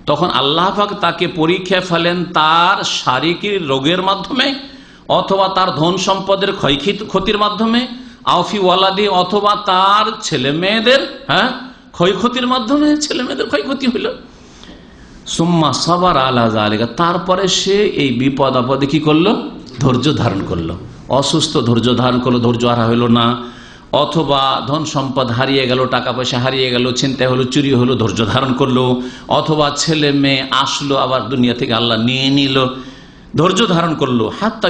তখন আল্লাহ তাকে পরীক্ষা ফেলেন তার শারীরিক রোগের মাধ্যমে অথবা তার ধন সম্পদের ক্ষতির মাধ্যমে আউফি ওয়ালাদি অথবা তার ছেলে মেয়েদের হ্যাঁ ক্ষয়ক্ষতির মাধ্যমে ছেলে মেয়েদের ক্ষয়ক্ষতি হইল সুম্মা সবার আলাদা আলিকা তারপরে সে এই বিপদ আপদে কি করলো ধৈর্য ধারণ করলো অসুস্থ ধৈর্য ধারণ করলো ধৈর্য হারা হইল না অথবা ধন সম্পদ হারিয়ে গেল টাকা পয়সা হারিয়ে গেল চিন্তা হলো চুরি হলো ধৈর্য ধারণ করলো অথবা ছেলে মেয়ে আসলো আবার দুনিয়া থেকে আল্লাহ নিয়ে নিল ধৈর্য ধারণ করলো হাত্তা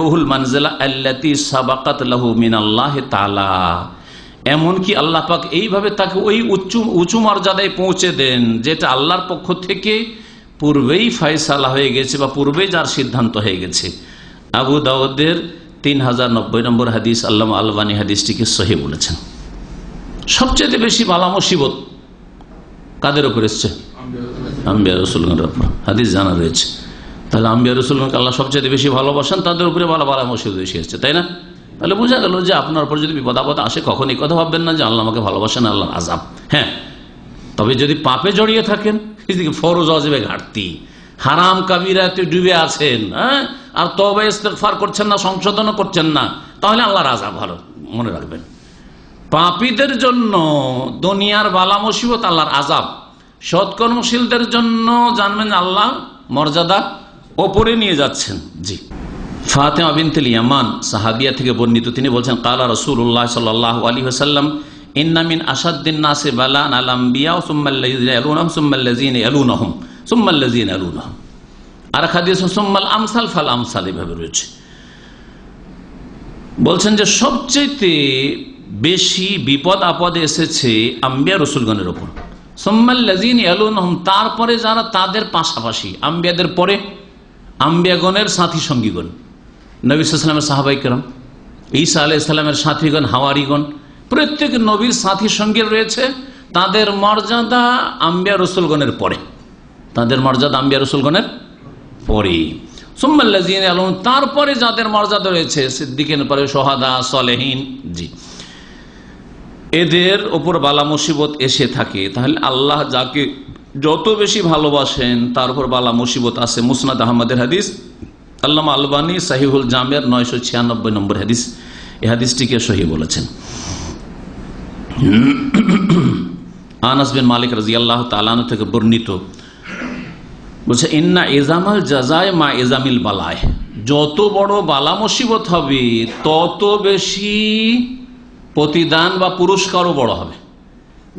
রহুল মানজেলা আল্লাতি সাবাকাত লাহু মিন আল্লাহ তালা এমনকি আল্লাহ পাক এইভাবে তাকে ওই উচ্চ উঁচু মর্যাদায় পৌঁছে দেন যেটা আল্লাহর পক্ষ থেকে পূর্বেই ফায়সালা হয়ে গেছে বা পূর্বেই যার সিদ্ধান্ত হয়ে গেছে আবু দাউদের তিন হাজার নব্বই নম্বর হাদিস আল্লাহ আলবানী হাদিসটিকে সহি বলেছেন সবচেয়ে বেশি বালা মুসিবত কাদের ওপর এসছে আম্বিয়া রসুলগণের ওপর হাদিস জানা রয়েছে তাহলে আম্বিয়া রসুলগণকে আল্লাহ সবচেয়ে বেশি ভালোবাসেন তাদের উপরে বালা বালা মুসিবত বেশি এসছে তাই না তাহলে বোঝা গেল যে আপনার উপর যদি বিপদ আপদ আসে কখন এই কথা ভাববেন না যে আল্লাহ আমাকে ভালোবাসেন আল্লাহ আজাব হ্যাঁ তবে যদি পাপে জড়িয়ে থাকেন ফরজ অজেবে ঘাটতি হারাম কাবিরাতে ডুবে আছেন হ্যাঁ আর তবে ইস্তেকফার করছেন না সংশোধনও করছেন না তাহলে আল্লাহ রাজা ভালো মনে রাখবেন পাপীদের জন্য দুনিয়ার বালা মুসিবত আল্লাহর আজাব সৎকর্মশীলদের জন্য জানবেন আল্লাহ মর্যাদা ওপরে নিয়ে যাচ্ছেন জি ফাতেমা বিনতুল ইয়ামান সাহাবিয়া থেকে বর্ণিত তিনি বলছেন কালা উল্লাহ সাল্লাহ আলী হাসাল্লাম ইন্নামিন আসাদ্দিন নাসে বালান আলাম্বিয়া সুম্মাল্লাহ সুম্মাল্লাজিন আলুনহম আর আমসাল ফাল আমসাল এভাবে রয়েছে বলছেন যে সবচেয়ে বেশি বিপদ আপদে এসেছে আম্বিয়া রসুলগণের ওপর সোম্মাল্লাজিন তারপরে যারা তাদের পাশাপাশি আম্বিয়াদের পরে আম্বিয়াগণের সাথী সঙ্গীগণ নবীলামের সাহাবাইকেরাম ঈসা আলাই ইসলামের সাথীগণ হাওয়ারিগণ প্রত্যেক নবীর সাথী সঙ্গে রয়েছে তাদের মর্যাদা আম্বিয়া রসুলগণের পরে তাদের মর্যাদা আম্বিয়া রসুলগণের পরে আলম তারপরে যাদের মর্যাদা রয়েছে সিদ্দিকের পরে সোহাদা সলেহীন জি এদের ওপর বালা মুসিবত এসে থাকে তাহলে আল্লাহ যাকে যত বেশি ভালোবাসেন তার উপর বালা মুসিবত আছে মুসনাদ আহমদের হাদিস আল্লাহ আলবানী সাহিহুল জামের নয়শো ছিয়ানব্বই নম্বর হাদিস এ হাদিসটিকে সহি বলেছেন আনাস বিন মালিক রাজি আল্লাহ তালানো থেকে বর্ণিত বলছে ইন্না এজামাল জাজায় মা এজামিল বালায় যত বড় বালা মুসিবত হবে তত বেশি প্রতিদান বা পুরস্কারও বড় হবে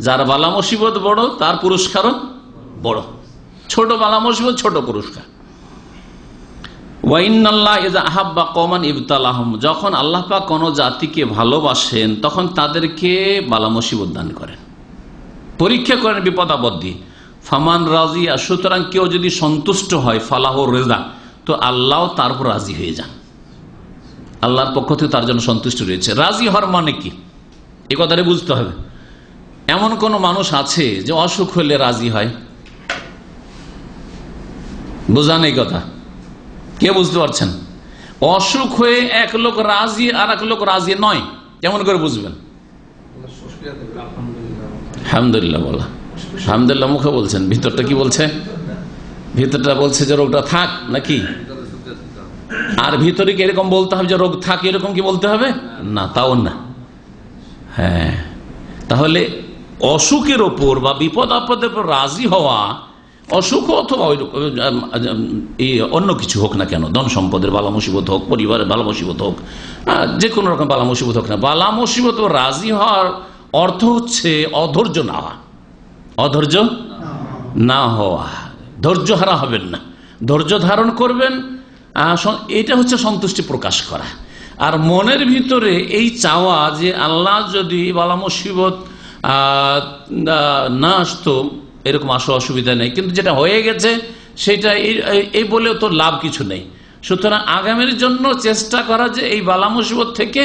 যার বালা মুসিবত বড় তার পুরস্কারও বড় ছোট বালা মুসিবত ছোট পুরস্কার ওয়াইনাল্লাহ এজা আহাব্বা কমান ইবতালাহম যখন আল্লাহ কোন জাতিকে ভালোবাসেন তখন তাদেরকে বালা মুসিবত দান করেন পরীক্ষা করেন বিপদ আপদ দিয়ে ফামান আর সুতরাং কেউ যদি সন্তুষ্ট হয় ফালাহ রেজা তো আল্লাহ তার উপর রাজি হয়ে যান আল্লাহর পক্ষ থেকে তার জন্য সন্তুষ্ট রয়েছে রাজি হওয়ার মানে কি এ কথাটা বুঝতে হবে এমন কোন মানুষ আছে যে অসুখ হলে রাজি হয় বোঝান এই কথা কে বুঝতে পারছেন অসুখ হয়ে এক লোক রাজি আর এক লোক রাজি নয় কেমন করে বুঝবেন আলহামদুলিল্লাহ বলা আহমদুল্লাহ মুখে বলছেন ভিতরটা কি বলছে ভিতরটা বলছে যে রোগটা থাক নাকি আর ভিতরে কি এরকম বলতে হবে যে রোগ থাক এরকম কি বলতে হবে না তাও না হ্যাঁ তাহলে অসুখের ওপর বা বিপদ আপদের ওপর রাজি হওয়া অসুখ অথবা অন্য কিছু হোক না কেন ধন সম্পদের বালা মুসিবত হোক পরিবারের বালা মুসিবত হোক যে কোনো রকম বালা মুসিবত হোক না বালা মুসিবত রাজি হওয়ার অর্থ হচ্ছে অধৈর্য না হওয়া অধৈর্য না হওয়া ধৈর্য হারা হবেন না ধৈর্য ধারণ করবেন এটা হচ্ছে সন্তুষ্টি প্রকাশ করা আর মনের ভিতরে এই চাওয়া যে আল্লাহ যদি বালা মুসিবত না আসতো এরকম আসো অসুবিধা নেই কিন্তু যেটা হয়ে গেছে সেটা এই বলেও তো লাভ কিছু নেই সুতরাং আগামীর জন্য চেষ্টা করা যে এই বালা মুসিবত থেকে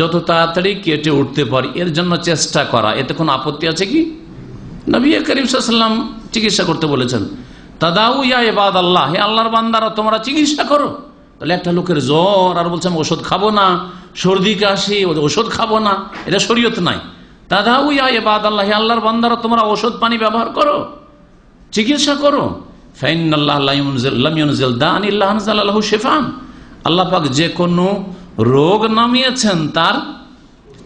যত তাড়াতাড়ি কেটে উঠতে পারি এর জন্য চেষ্টা করা এতে কোনো আপত্তি আছে কি নবী করিম সাল্লাম চিকিৎসা করতে বলেছেন তাদাউ ইয়া এবাদ আল্লাহ হে আল্লাহর বান্দারা তোমরা চিকিৎসা করো তাহলে একটা লোকের জ্বর আর বলছে আমি ওষুধ খাবো না সর্দি কাশি ওষুধ খাবো না এটা শরীয়ত নাই তাদাউ ইয়া এবাদ আল্লাহ হে আল্লাহর বান্দারা তোমরা ওষুধ পানি ব্যবহার করো চিকিৎসা করো আল্লাহ পাক যে কোনো রোগ নামিয়েছেন তার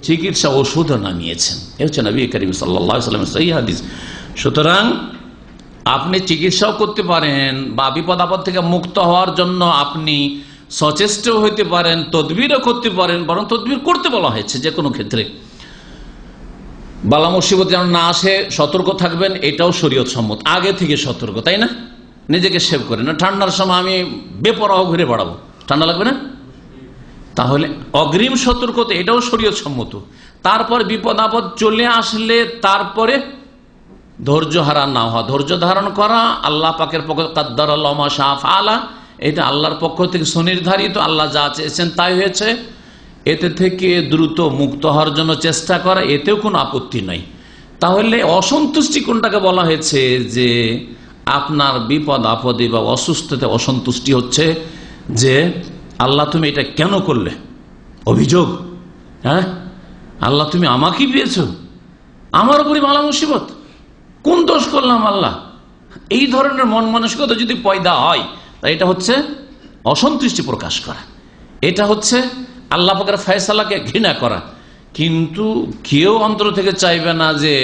চিকিৎসা ওষুধও নামিয়েছেন এ হচ্ছে নবী করিম সাল্লাম সেই হাদিস সুতরাং আপনি চিকিৎসাও করতে পারেন বা বিপদ আপদ থেকে মুক্ত হওয়ার জন্য আপনি সচেষ্ট হইতে পারেন তদবিরও করতে পারেন বরং তদবির করতে বলা হয়েছে যে কোনো ক্ষেত্রে বালা মুসিবত যেন না আসে সতর্ক থাকবেন এটাও শরীয়ত সম্মত আগে থেকে সতর্ক তাই না নিজেকে সেভ করে না ঠান্ডার সময় আমি বেপরাহ ঘুরে বাড়াবো ঠান্ডা লাগবে না তাহলে অগ্রিম সতর্কতা এটাও শরীয় সম্মত তারপর বিপদ আপদ চলে আসলে তারপরে ধৈর্য হারান না হওয়া ধৈর্য ধারণ করা আল্লাহ পাকের পক্ষ আলা এটা আল্লাহর পক্ষ থেকে সুনির্ধারিত আল্লাহ যা চেয়েছেন তাই হয়েছে এতে থেকে দ্রুত মুক্ত হওয়ার জন্য চেষ্টা করা এতেও কোনো আপত্তি নাই তাহলে অসন্তুষ্টি কোনটাকে বলা হয়েছে যে আপনার বিপদ আপদে বা অসুস্থতে অসন্তুষ্টি হচ্ছে যে আল্লাহ তুমি এটা কেন করলে অভিযোগ হ্যাঁ আল্লাহ তুমি আমাকে পেয়েছ আমার উপরে মালা মুসিবত কোন দোষ করলাম আল্লাহ এই ধরনের মন মানসিকতা যদি পয়দা হয় তা এটা হচ্ছে অসন্তুষ্টি প্রকাশ করা এটা হচ্ছে আল্লাহ পাকের ফয়সালাকে ঘৃণা করা কিন্তু কেউ অন্তর থেকে চাইবে না যে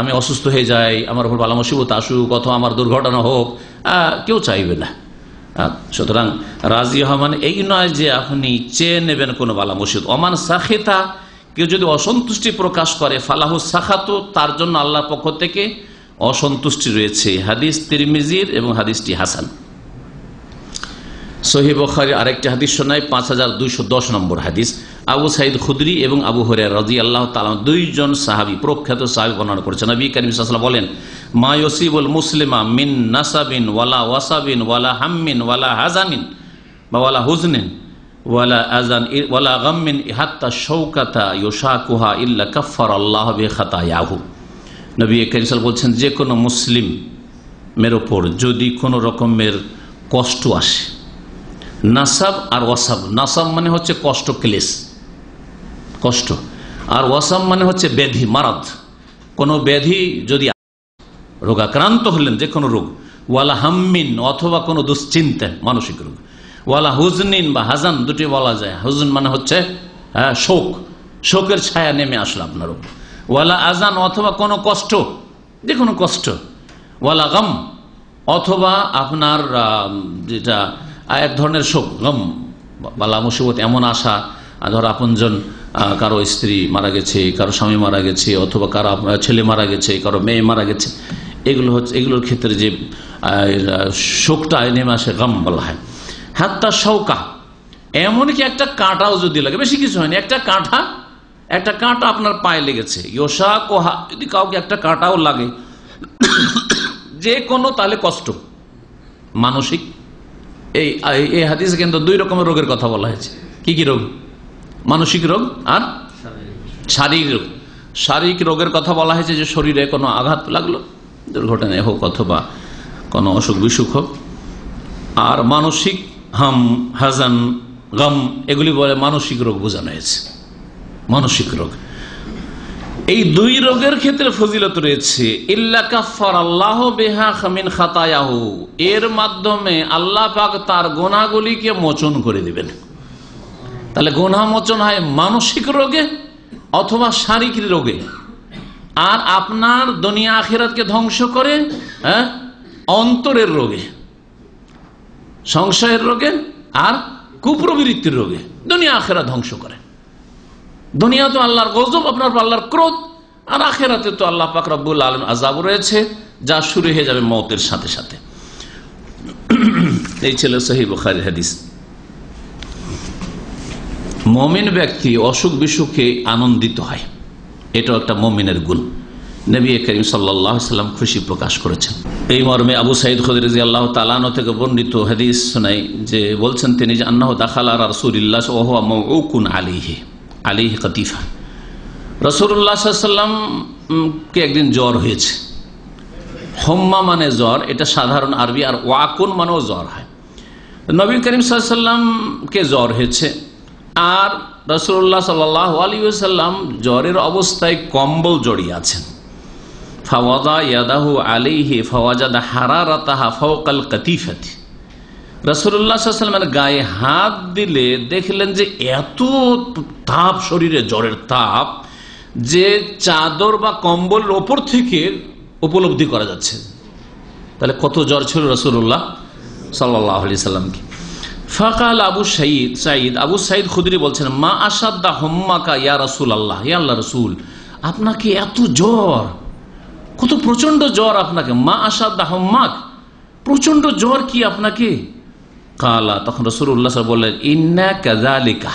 আমি অসুস্থ হয়ে যাই আমার উপর বালা মুসিবত আসুক অথবা আমার দুর্ঘটনা হোক কেউ চাইবে না হ্যাঁ, সুতরাং রাজি হওয়া মানে এই নয় যে আপনি চেয়ে নেবেন কোন বালা মসজিদ অমান সাখেতা কেউ যদি অসন্তুষ্টি প্রকাশ করে ফালাহু সাখাতো তার জন্য আল্লাহর পক্ষ থেকে অসন্তুষ্টি রয়েছে হাদিস তিরমিজির এবং হাদিসটি হাসান সহিবখারি আরেকটি হাদিস শোনায় পাঁচ হাজার দুইশো দশ নম্বর হাদিস আবু সাইদ খুদ্রি এবং আবু হরিয়া রাজি আল্লাহ তালাম দুইজন সাহাবি প্রখ্যাত সাহাবি বর্ণনা করেছেন নবী করিম বলেন মা ইউসিবুল মুসলিমা মিন নাসাবিন ওয়ালা ওয়াসাবিন ওয়ালা হাম্মিন ওয়ালা হাজানিন বা ওয়ালা হুজনিন ওয়ালা ওয়ালা আল্লাহ বে খাতায়াহু নবী বলছেন যে কোনো মুসলিম মের ওপর যদি কোনো রকমের কষ্ট আসে নাসাব আর ওয়াসাব নাসাব মানে হচ্ছে কষ্ট ক্লেশ কষ্ট আর ওয়াসাম মানে হচ্ছে ব্যাধি মারাদ কোনো ব্যাধি যদি রোগাক্রান্ত হলেন যে কোনো রোগ ওয়ালা হাম্মিন অথবা কোনো দুশ্চিন্তা মানসিক রোগ ওয়ালা হুজনিন বা হাজান দুটি বলা যায় হুজন মানে হচ্ছে হ্যাঁ শোক শোকের ছায়া নেমে আসলো আপনার উপর ওয়ালা আজান অথবা কোনো কষ্ট যে কোনো কষ্ট ওয়ালা গম অথবা আপনার যেটা এক ধরনের শোক গম বালা মুসিবত এমন আশা ধর আপনজন কারো স্ত্রী মারা গেছে কারো স্বামী মারা গেছে অথবা কারো ছেলে মারা গেছে কারো মেয়ে মারা গেছে এগুলো হচ্ছে এগুলোর ক্ষেত্রে যে শোকটা নেমে আসে গাম বলা হয় হাতটা শৌকা এমনকি একটা কাঁটাও যদি লাগে বেশি কিছু হয়নি একটা কাঁটা একটা কাঁটা আপনার পায়ে লেগেছে ইয়সা কোহা যদি কাউকে একটা কাঁটাও লাগে যে কোনো তাহলে কষ্ট মানসিক এই এই হাদিসে কিন্তু দুই রকমের রোগের কথা বলা হয়েছে কি কি রোগ মানসিক রোগ আর শারীরিক রোগ শারীরিক রোগের কথা বলা হয়েছে যে শরীরে কোনো আঘাত লাগলো দুর্ঘটনায় হোক অথবা কোনো অসুখ বিসুখ হোক আর মানসিক হাম হাজান গম এগুলি বলে মানসিক রোগ বোঝানো হয়েছে মানসিক রোগ এই দুই রোগের ক্ষেত্রে ফজিলত রয়েছে এর মাধ্যমে আল্লাহ পাক তার গোনাগুলিকে মোচন করে দিবেন তাহলে গোনামোচন হয় মানসিক রোগে অথবা শারীরিক রোগে আর আপনার দুনিয়া কে ধ্বংস করে হ্যাঁ অন্তরের রোগে সংশয়ের রোগে আর কুপ্রবৃত্তির রোগে দুনিয়া আখেরা ধ্বংস করে দুনিয়া তো আল্লাহর গজব আপনার আল্লাহর ক্রোধ আর আখেরাতে তো আল্লাহ পাক রব্বুল আলম আজাব রয়েছে যা শুরু হয়ে যাবে মতের সাথে সাথে এই ছিল সহি হাদিস মমিন ব্যক্তি অসুখ বিসুখে আনন্দিত হয় এটা একটা মমিনের গুণ নবী করিম সাল্লাম খুশি প্রকাশ করেছেন এই মর্মে আবু সাইদ খদরিজি আল্লাহ তালান থেকে বর্ণিত হাদিস শোনাই যে বলছেন তিনি যে আন্না দাখালা রাসুল্লাহ ওহুকুন আলিহে আলিহ কতিফা রসুল্লাহামকে একদিন জ্বর হয়েছে হোম্মা মানে জ্বর এটা সাধারণ আরবি আর ওয়াকুন মানেও জ্বর হয় নবী করিম সাল্লামকে জ্বর হয়েছে আর রসুল্লাহ সাল্লাহ সাল্লাম জ্বরের অবস্থায় কম্বল জড়িয়ে আছেন ফাওয়াদা ইয়াদাহু ফাওয়াজাদা গায়ে হাত দিলে দেখলেন যে এত তাপ শরীরে জ্বরের তাপ যে চাদর বা কম্বলের ওপর থেকে উপলব্ধি করা যাচ্ছে তাহলে কত জ্বর ছিল রসুল্লাহ সাল্লাহ আলি সাল্লামকে ফাকাল আবু সাইদ সাইদ আবু সাইদ খুদরি বলছেন মা আসাদা হোম্মাকা ইয়া রসুল আল্লাহ ইয়া আল্লাহ রসুল আপনাকে এত জ্বর কত প্রচন্ড জ্বর আপনাকে মা আসাদা হোম্মাক প্রচন্ড জ্বর কি আপনাকে কালা তখন রসুল উল্লাহ বললেন ইন্না কাজালিকা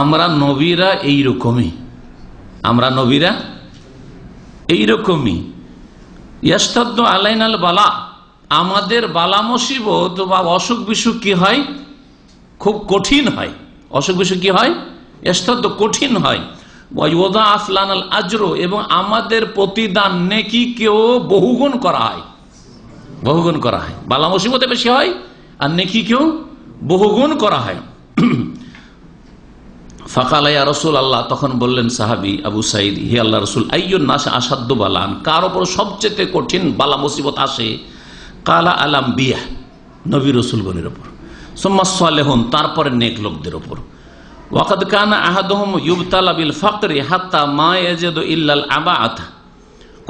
আমরা নবীরা এইরকমই আমরা নবীরা এইরকমই ইয়াস্তাদ্দ আলাইনাল বালা আমাদের বালা মুসিবত বা অসুখ বিসুখ কি হয় খুব কঠিন হয় অসুখ বিসুখ কি হয় এস্তাদ কঠিন হয় আসলান আল আজরো এবং আমাদের প্রতিদান নেকি কেউ বহুগুণ করা হয় বহুগুণ করা হয় বালা মুসিবতে বেশি হয় আর নেকি কেউ বহুগুণ করা হয় ফাঁকালাইয়া রসুল আল্লাহ তখন বললেন সাহাবি আবু সাইদ হি আল্লাহ রসুল আইয় নাস আসাদ্য বালান কার ওপর সবচেয়ে কঠিন বালা মুসিবত আসে কালা আলাম বিয়া নবী রসুলগণের ওপর সোম্মাসালেহন তারপরে নেক লোকদের ওপর ওয়াকাদ কান আহাদহম ইউবতালা বিল ফাকরি হাত্তা মা এজেদ ইল্লাল আবা আথা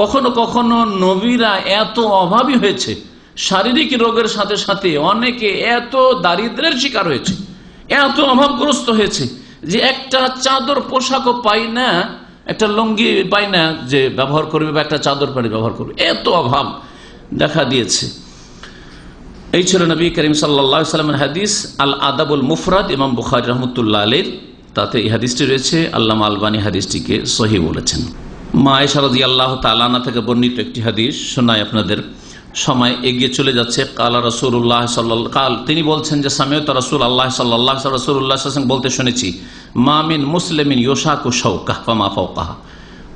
কখনো কখনো নবীরা এত অভাবী হয়েছে শারীরিক রোগের সাথে সাথে অনেকে এত দারিদ্রের শিকার হয়েছে এত অভাবগ্রস্ত হয়েছে যে একটা চাদর পোশাকও পাই না একটা লঙ্গি পাই না যে ব্যবহার করবে বা একটা চাদর পাড়ি ব্যবহার করবে এত অভাব দেখা দিয়েছে এই ছিল নবী করিম সাল্লা সাল্লামের হাদিস আল আদাবুল মুফরাদ ইমাম বুখারি রহমতুল্লাহ আলীর তাতে এই হাদিসটি রয়েছে আল্লাহ আলবানী হাদিসটিকে সহি বলেছেন মা এসারদি আল্লাহ তালানা থেকে বর্ণিত একটি হাদিস শোনাই আপনাদের সময় এগিয়ে চলে যাচ্ছে কালা সাল্লা কাল তিনি বলছেন যে সামিয়ত রসুল আল্লাহ সাল্লাহ রসুল্লাহ বলতে শুনেছি মামিন মুসলিম ইয়োশাকু শৌকাহ মা ফৌকাহা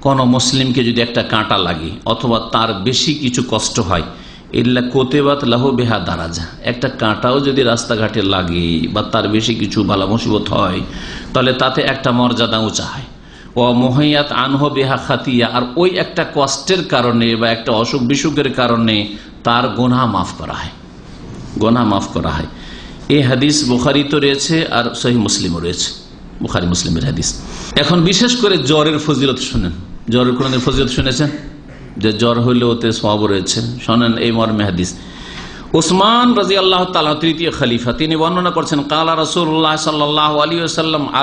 কোনো মুসলিমকে যদি একটা কাঁটা লাগে অথবা তার বেশি কিছু কষ্ট হয় ইল্লা কোতেবাত লাহু বেহা দারাজা একটা কাঁটাও যদি রাস্তাঘাটে লাগে বা তার বেশি কিছু ভালা মুসিবত হয় তাহলে তাতে একটা মর্যাদা উঁচা হয় ও মোহাইয়াত আনহ বেহা খাতিয়া আর ওই একটা কষ্টের কারণে বা একটা অসুখ বিসুখের কারণে তার গোনা মাফ করা হয় গোনা মাফ করা হয় এই হাদিস বুখারি তো রয়েছে আর সহি মুসলিমও রয়েছে বুখারি মুসলিমের হাদিস এখন বিশেষ করে জ্বরের ফজিলত শুনেন জ্বরের কোরআনের ফজিয়ত শুনেছেন যে জ্বর হইলেও ওতে সব রয়েছে শোনেন এই মর্মে হাদিস উসমান রাজি আল্লাহ তালা তৃতীয় খালিফা তিনি বর্ণনা করছেন কালা রসুল্লাহ সাল্লাহ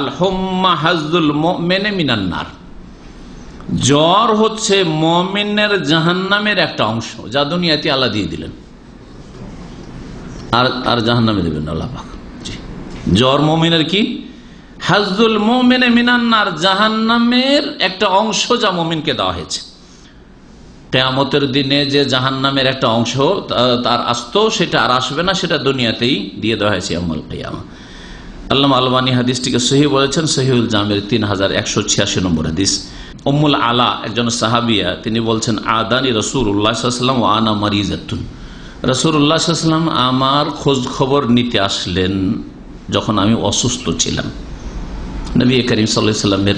আল হোম্মা হাজুল মেনে মিনান্নার জ্বর হচ্ছে মমিনের জাহান্নামের একটা অংশ যা দুনিয়াতে আল্লাহ দিয়ে দিলেন আর আর জাহান্নামে দেবেন আল্লাহ জ্বর মমিনের কি হাজুল মোমেনে মিনান্নার জাহান্নামের একটা অংশ যা মোমিনকে দেওয়া হয়েছে কেয়ামতের দিনে যে জাহান নামের একটা অংশ তার আসতো সেটা আর আসবে না সেটা দুনিয়াতেই দিয়ে দেওয়া হয়েছে আমল কেয়ামা আল্লাহ আলবানী হাদিসটিকে সহি বলেছেন সহিউল জামের তিন হাজার একশো ছিয়াশি নম্বর হাদিস অমুল আলা একজন সাহাবিয়া তিনি বলছেন আদানি রসুর উল্লাহাম ও আনা মারিজাতুন রসুর উল্লাহাম আমার খোঁজ খবর নিতে আসলেন যখন আমি অসুস্থ ছিলাম নবী করিম সাল্লাহ সাল্লামের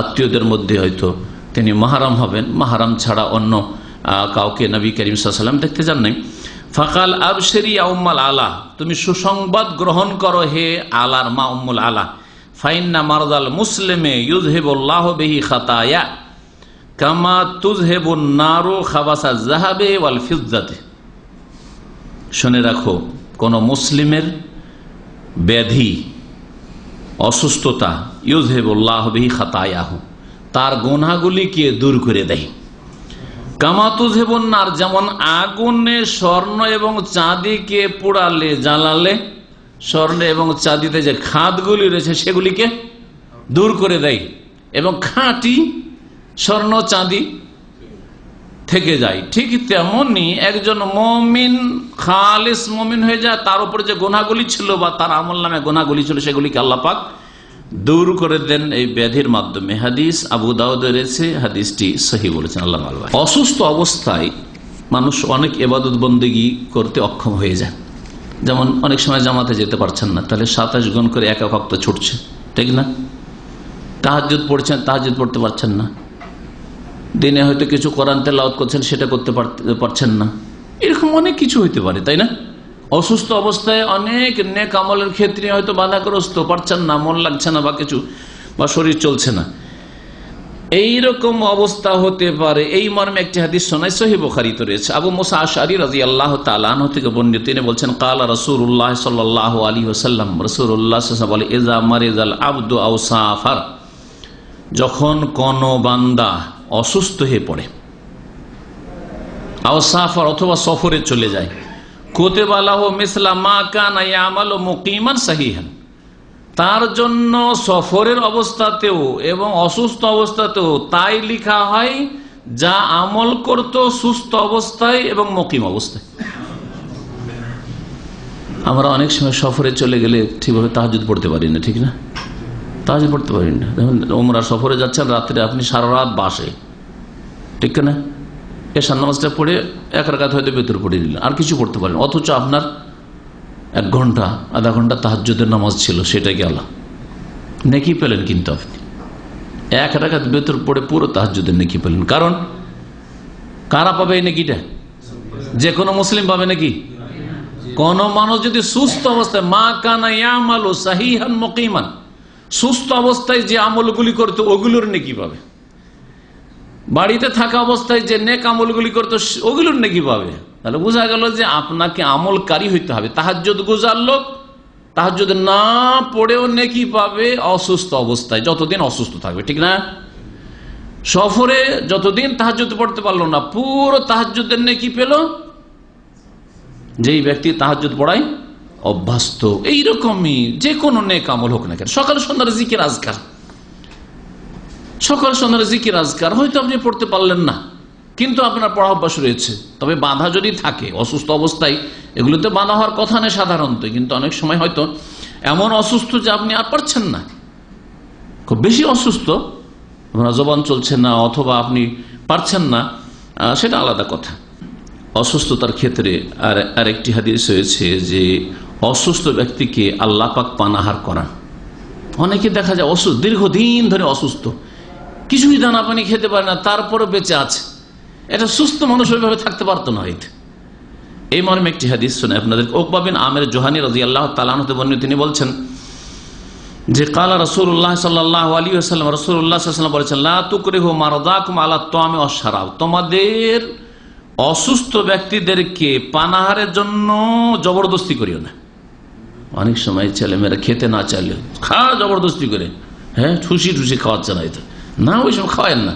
আত্মীয়দের মধ্যে হয়তো তিনি মাহারাম হবেন মাহারাম ছাড়া অন্য কাউকে নবী করিম সাল্লাম দেখতে যান নাই ফাকাল আবসেরি আউম্মাল আলা তুমি সুসংবাদ গ্রহণ করো হে আলার মা উম্মুল আলা ফাইন্না মারদাল মুসলিমে ইউজহেবুল্লাহ বেহি খাতায়া কামা তুজহেবুন নারু খাবাসা জাহাবে ওয়াল ফিজাতে শুনে রাখো কোন মুসলিমের ব্যাধি অসুস্থতা ইউজেবুল্লাহবিহি খাতায়াহু তার গোনাগুলিকে দূর করে দেয় কামাতুজেবন্নার যেমন আগুনে স্বর্ণ এবং চাঁদিকে পোড়ালে জ্বালালে স্বর্ণ এবং চাঁদিতে যে খাদগুলি রয়েছে সেগুলিকে দূর করে দেয় এবং খাঁটি স্বর্ণ চাঁদি থেকে যায় ঠিক তেমনি একজন মমিন খালিস মমিন হয়ে যায় তার উপরে যে গোনাগুলি ছিল বা তার আমল নামে গোনাগুলি ছিল সেগুলিকে আল্লাপাক দূর করে দেন এই ব্যাধির মাধ্যমে হাদিস আবু দাউদের হাদিসটি সহি বলেছেন আল্লাহ অসুস্থ অবস্থায় মানুষ অনেক এবাদত বন্দিগি করতে অক্ষম হয়ে যায় যেমন অনেক সময় জামাতে যেতে পারছেন না তাহলে সাতাশ গুণ করে এক এক ছুটছে ঠিক না তাহাজুদ পড়ছেন তাহাজুদ পড়তে পারছেন না দিনে হয়তো কিছু কোরআন তেলাওত করছেন সেটা করতে পারছেন না এরকম অনেক কিছু হইতে পারে তাই না অসুস্থ অবস্থায় অনেক নেক আমলের ক্ষেত্রে হয়তো বাধাগ্রস্ত পারছেন না মন লাগছে না বা কিছু বা শরীর চলছে না এই রকম অবস্থা হতে পারে এই মর্মে একটি হাদিস শোনায় সহি রয়েছে আবু মোসা আশারি রাজি আল্লাহ তালাহ থেকে বন্ধু তিনি বলছেন কালা রসুর উল্লাহ সাল্লাহ আলী হোসাল্লাম রসুর উল্লাহ বলে এজা মারেজাল আবদু আউসাফার যখন কোন বান্দা অসুস্থ হয়ে পড়ে আও অথবা সফরে চলে যায় কোতেবালাহ মিসলা মা কানা তার জন্য সফরের অবস্থাতেও এবং অসুস্থ অবস্থাতেও তাই লিখা হয় যা আমল করত সুস্থ অবস্থায় এবং মকিম অবস্থায় আমরা অনেক সময় সফরে চলে গেলে ঠিকভাবে তাহাজুদ পড়তে পারি না ঠিক না তাহাজ পড়তে পারেন না দেখুন ওমরা সফরে যাচ্ছেন রাত্রে আপনি সারা রাত বাসে ঠিক না এ নামাজটা পড়ে এক রাখাত হয়তো ভেতর পড়ে নিলেন আর কিছু পড়তে পারেন অথচ আপনার এক ঘন্টা আধা ঘন্টা তাহাজ্যদের নামাজ ছিল সেটা গেল নেকি পেলেন কিন্তু আপনি এক রাখাত বেতর পড়ে পুরো তাহাজ্যদের নেকি পেলেন কারণ কারা পাবে এই নেকিটা যে কোনো মুসলিম পাবে নাকি কোন মানুষ যদি সুস্থ অবস্থায় মা কানা ইয়ামালু সাহিহান মকিমান সুস্থ অবস্থায় যে আমলগুলি করতো ওগুলোর নেকি পাবে বাড়িতে থাকা অবস্থায় যে নেক আমলগুলি করতো ওগুলোর নেকি পাবে তাহলে বোঝা গেল যে আপনাকে আমলকারী হইতে হবে যদি গুজার লোক যদি না পড়েও নেকি পাবে অসুস্থ অবস্থায় যতদিন অসুস্থ থাকবে ঠিক না সফরে যতদিন তাহাজ্যুদ পড়তে পারলো না পুরো তাহাজ্যুদের নেকি পেল যেই ব্যক্তি তাহাজ্যুদ পড়ায় অভ্যস্ত এইরকমই যে কোনো নেক আমল হোক না কেন সকাল সন্ধ্যার জিকির আজকার সকাল সন্ধ্যার জিকির আজকার হয়তো আপনি পড়তে পারলেন না কিন্তু আপনার পড়া অভ্যাস রয়েছে তবে বাধা যদি থাকে অসুস্থ অবস্থায় এগুলোতে বাধা হওয়ার কথা নেই সাধারণত কিন্তু অনেক সময় হয়তো এমন অসুস্থ যে আপনি আর পারছেন না খুব বেশি অসুস্থ আপনার জবান চলছে না অথবা আপনি পারছেন না সেটা আলাদা কথা অসুস্থতার ক্ষেত্রে আর আরেকটি হাদিস হয়েছে যে অসুস্থ ব্যক্তিকে আল্লাপাক পানাহার করান অনেকে দেখা যায় অসুস্থ দীর্ঘদিন ধরে অসুস্থ কিছুই দানা পানি খেতে পারে না তারপরে বেঁচে আছে এটা সুস্থ মানুষ ওইভাবে থাকতে পারতো না হইতে এই মর্মে একটি হাদিস শুনে আপনাদের ওকবাবিন আমের জোহানি রাজি আল্লাহ তালানতে বন্য তিনি বলছেন যে কালা রসুল্লাহ সাল্লাহ আলী আসসালাম রসুল্লাহাম বলেছেন লাতুকরে হো মারদাকুম আল্লাহ আমি অসারাও তোমাদের অসুস্থ ব্যক্তিদেরকে পানাহারের জন্য জবরদস্তি করিও না অনেক সময় ছেলেমেয়েরা খেতে না চাইলে খা জবরদস্তি করে হ্যাঁ ঠুসি ঠুসি খাওয়াচ্ছে না এতে না ওই সময় খাওয়ায় না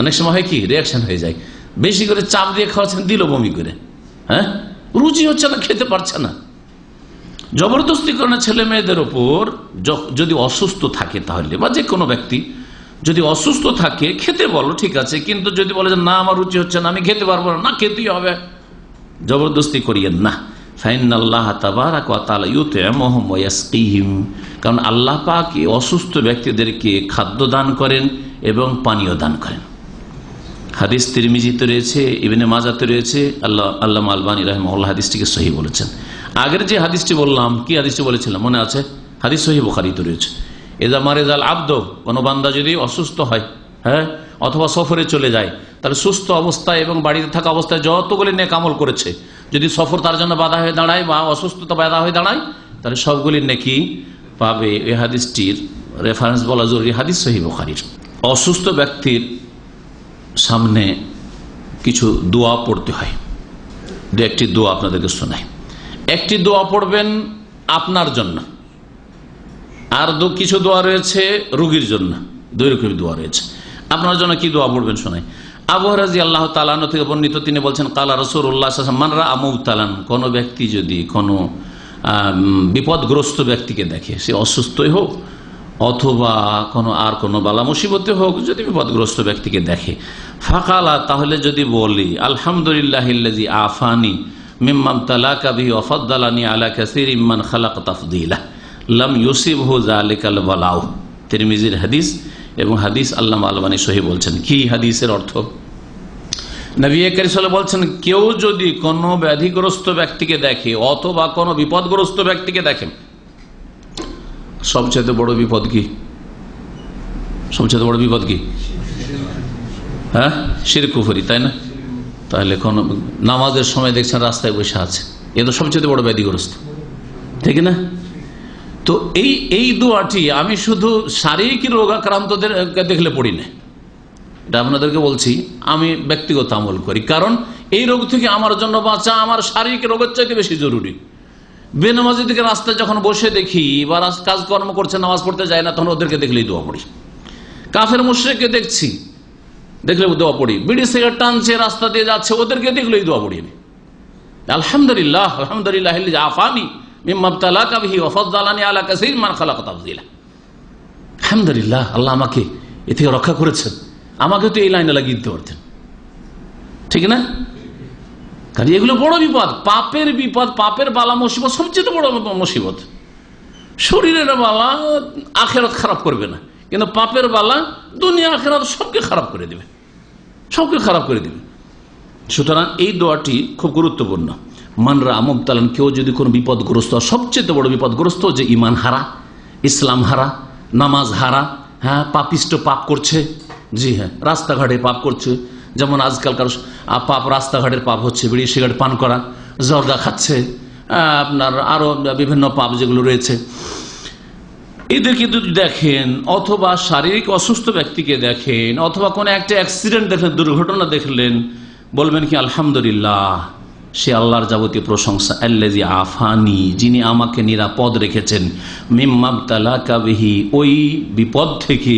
অনেক সময় হয় কি রিয়াকশন হয়ে যায় বেশি করে চাপ দিয়ে খাওয়াচ্ছেন দিল বমি করে হ্যাঁ রুচি হচ্ছে না খেতে পারছে না জবরদস্তি করে না ছেলে মেয়েদের ওপর যদি অসুস্থ থাকে তাহলে বা যে কোনো ব্যক্তি যদি অসুস্থ থাকে খেতে বলো ঠিক আছে কিন্তু যদি বলে যে না আমার রুচি হচ্ছে না আমি খেতে পারবো না খেতেই হবে জবরদস্তি করিয়েন না কারণ আল্লাহ পাক অসুস্থ ব্যক্তিদেরকে খাদ্য দান করেন এবং পানীয় দান করেন হাদিস তিরমিজিতে রয়েছে ইবনে মাজাতে রয়েছে আল্লাহ আল্লাহ আলবানী রহমল্লা হাদিসটিকে সহি বলেছেন আগের যে হাদিসটি বললাম কি হাদিসটি বলেছিলাম মনে আছে হাদিস সহি বোখারিত রয়েছে এজা মারেজাল আব্দ কোনো বান্দা যদি অসুস্থ হয় হ্যাঁ অথবা সফরে চলে যায় তাহলে সুস্থ অবস্থায় এবং বাড়িতে থাকা অবস্থায় যতগুলি নেক আমল করেছে যদি সফর তার জন্য বাধা হয়ে দাঁড়ায় বা অসুস্থতা বাধা হয়ে দাঁড়ায় তাহলে সবগুলির নাকি পাবে এ হাদিসটির রেফারেন্স বলা জরুরি হাদিস সহি অসুস্থ ব্যক্তির সামনে কিছু দোয়া পড়তে হয় দু একটি দোয়া আপনাদেরকে শোনাই একটি দোয়া পড়বেন আপনার জন্য আর দু কিছু দোয়া রয়েছে রুগীর জন্য দুই রকমের দোয়া রয়েছে আপনার জন্য কি দোয়া পড়বেন শোনাই আবু রাজি আল্লাহ তালান থেকে বর্ণিত তিনি বলছেন কালা রসুর উল্লাহ মানরা আমৌ তালান কোনো ব্যক্তি যদি কোনো বিপদগ্রস্ত ব্যক্তিকে দেখে সে অসুস্থই হোক অথবা কোনো আর কোনো বালা মুসিবতে হোক যদি বিপদগ্রস্ত ব্যক্তিকে দেখে ফাঁকালা তাহলে যদি বলি আলহামদুলিল্লাহ আফানি মিম্মাম তালাকাবি ওফদ্দালানি আলা কাসির ইম্মান খালাক তাফদিলা লাম ইউসিব হু জালিকাল বালাউ তিরমিজির হাদিস এবং হাদিস আল্লাহ আলমানি সহি বলছেন কি হাদিসের অর্থ নবী বলছেন কেউ যদি কোনো ব্যাধিগ্রস্ত ব্যক্তিকে দেখে অথবা কোনো বিপদগ্রস্ত ব্যক্তিকে দেখেন সবচেয়ে বড় বিপদ কি সবচেয়ে বড় বিপদ কি হ্যাঁ শির কুফুরি তাই না তাহলে কোনো নামাজের সময় দেখছেন রাস্তায় বসে আছে এ তো সবচেয়ে বড় ব্যাধিগ্রস্ত ঠিক না তো এই এই দোয়াটি আমি শুধু শারীরিক রোগাক্রান্তদের দেখলে পড়ি না এটা আপনাদেরকে বলছি আমি ব্যক্তিগত আমল করি কারণ এই রোগ থেকে আমার জন্য বাঁচা আমার শারীরিক রোগের চাইতে বেশি জরুরি বেনামাজি দিকে রাস্তায় যখন বসে দেখি বা কাজকর্ম করছে নামাজ পড়তে যায় না তখন ওদেরকে দেখলেই দোয়া পড়ি কাফের মুশ্রেককে দেখছি দেখলে দোয়া পড়ি বিড়ি সিগারেট টানছে রাস্তা দিয়ে যাচ্ছে ওদেরকে দেখলেই দোয়া পড়ি আমি আলহামদুলিল্লাহ আলহামদুলিল্লাহ আফানি আলহামদুলিল্লাহ আল্লাহ আমাকে এ থেকে রক্ষা করেছেন আমাকে তো এই লাইনে লাগিয়ে দিতে পারতেন ঠিক না কারণ এগুলো বড় বিপদ পাপের বিপদ পাপের বালা মুসিবত সবচেয়ে বড় মুসিবত শরীরের বালা আখেরাত খারাপ করবে না কিন্তু পাপের বালা দুনিয়া আখেরাত সবকে খারাপ করে দেবে সবকে খারাপ করে দেবে সুতরাং এই দোয়াটি খুব গুরুত্বপূর্ণ মানরা মুবতালান কেউ যদি কোনো বিপদগ্রস্ত সবচেয়ে বড় বিপদগ্রস্ত যে ইমান হারা ইসলাম হারা নামাজ হারা হ্যাঁ পাপিষ্ট পাপ করছে জি হ্যাঁ রাস্তাঘাটে পাপ করছে যেমন আজকালকার পাপ রাস্তাঘাটের পাপ হচ্ছে বিড়ি সিগারেট পান করা জর্দা খাচ্ছে আপনার আরও বিভিন্ন পাপ যেগুলো রয়েছে এদের কিন্তু দেখেন অথবা শারীরিক অসুস্থ ব্যক্তিকে দেখেন অথবা কোনো একটা অ্যাক্সিডেন্ট দেখলেন দুর্ঘটনা দেখলেন বলবেন কি আলহামদুলিল্লাহ সে আল্লাহর যাবতীয় প্রশংসা আল্লাজি আফানি যিনি আমাকে নিরাপদ রেখেছেন মিম্মাবতালা ওই বিপদ থেকে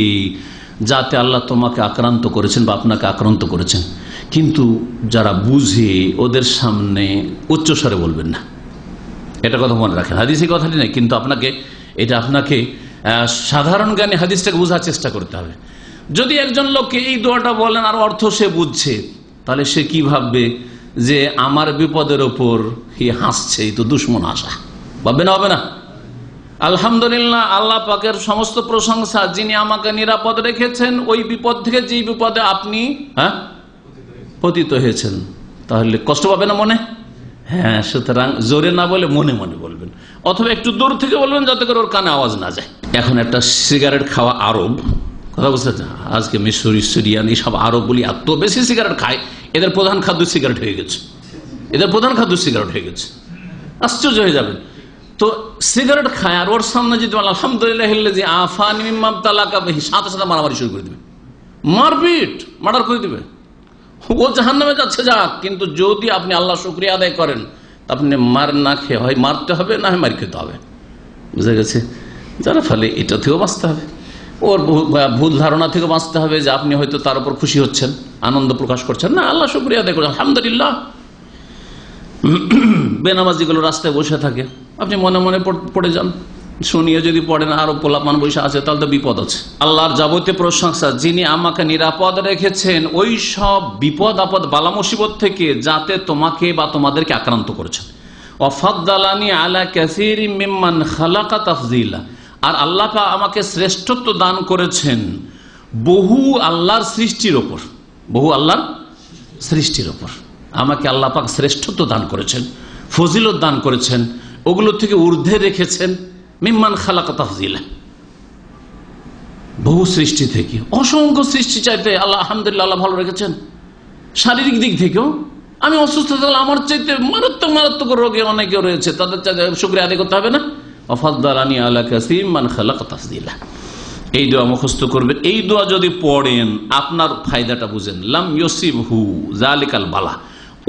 যাতে আল্লাহ তোমাকে আক্রান্ত করেছেন বা আপনাকে আক্রান্ত করেছেন কিন্তু যারা বুঝে ওদের সামনে উচ্চস্বরে বলবেন না এটা কথা মনে রাখেন হাদিস এই কথাটি নেই কিন্তু আপনাকে এটা আপনাকে সাধারণ জ্ঞানে হাদিসটাকে বোঝার চেষ্টা করতে হবে যদি একজন লোককে এই দোয়াটা বলেন আর অর্থ সে বুঝছে তাহলে সে কি ভাববে যে আমার বিপদের ওপর কি হাসছে তো দুশ্মন আসা না হবে না আলহামদুলিল্লাহ আল্লাহ পাকের সমস্ত প্রশংসা যিনি আমাকে নিরাপদ রেখেছেন ওই বিপদ থেকে যেই বিপদে আপনি হ্যাঁ পতিত হয়েছেন তাহলে কষ্ট পাবে না মনে হ্যাঁ সুতরাং জোরে না বলে মনে মনে বলবেন অথবা একটু দূর থেকে বলবেন যাতে করে ওর কানে আওয়াজ না যায় এখন একটা সিগারেট খাওয়া আরব কথা বলছে আজকে মিশরি সিরিয়ান এইসব আরবগুলি এত বেশি সিগারেট খায় এদের প্রধান খাদ্য সিগারেট হয়ে গেছে এদের প্রধান খাদ্য সিগারেট হয়ে গেছে আশ্চর্য হয়ে যাবেন তো সিগারেট খায় আর ওর সামনে যদি আলহামদুলিল্লাহ আফান সাথে সাথে মারামারি শুরু করে দেবে মারপিট মার্ডার করে দেবে ও জাহান নামে যাচ্ছে যাক কিন্তু যদি আপনি আল্লাহ শুক্রিয়া আদায় করেন আপনি মার না খেয়ে হয় মারতে হবে না হয় মার খেতে হবে বুঝে গেছে যারা ফলে এটা থেকেও বাঁচতে হবে ওর ভুল ধারণা থেকে বাঁচতে হবে যে আপনি হয়তো তার উপর খুশি হচ্ছেন আনন্দ প্রকাশ করছেন না আল্লাহ শুক্রিয়া দেখুন আলহামদুলিল্লাহ আলহামদুলিল্লাহ বেনামাজিগুলো রাস্তায় বসে থাকে আপনি মনে মনে পড়ে যান শুনিয়ে যদি পড়েন আরো পোলাপান বৈশা আছে তাহলে তো বিপদ আছে আল্লাহর যাবতীয় প্রশংসা যিনি আমাকে নিরাপদ রেখেছেন ওই সব বিপদ আপদ বালা মুসিবত থেকে যাতে তোমাকে বা তোমাদেরকে আক্রান্ত করেছেন অফাদ আলা ক্যাসির মিম্মান খালাকা তাফজিলা আর আল্লাহ আমাকে শ্রেষ্ঠত্ব দান করেছেন বহু আল্লাহর সৃষ্টির ওপর বহু আল্লাহর সৃষ্টির ওপর আমাকে পাক শ্রেষ্ঠত্ব দান করেছেন ফজিলত দান করেছেন ওগুলো থেকে ঊর্ধ্বে রেখেছেন মিম্মান খালাক তাফজিলা বহু সৃষ্টি থেকে অসংখ্য সৃষ্টি চাইতে আল্লাহ আলহামদুলিল্লাহ আল্লাহ ভালো রেখেছেন শারীরিক দিক থেকেও আমি অসুস্থ থাকলে আমার চাইতে মারাত্মক মারাত্মক রোগে অনেকে রয়েছে তাদের শুক্রিয়া আদায় করতে হবে না অফাদ্দালানি আলা কাসিম মান খালাক তাসদিলা এই দোয়া মুখস্থ করবেন এই দোয়া যদি পড়েন আপনার ফায়দাটা বুঝেন লাম ইয়সিব হু জালিকাল বালা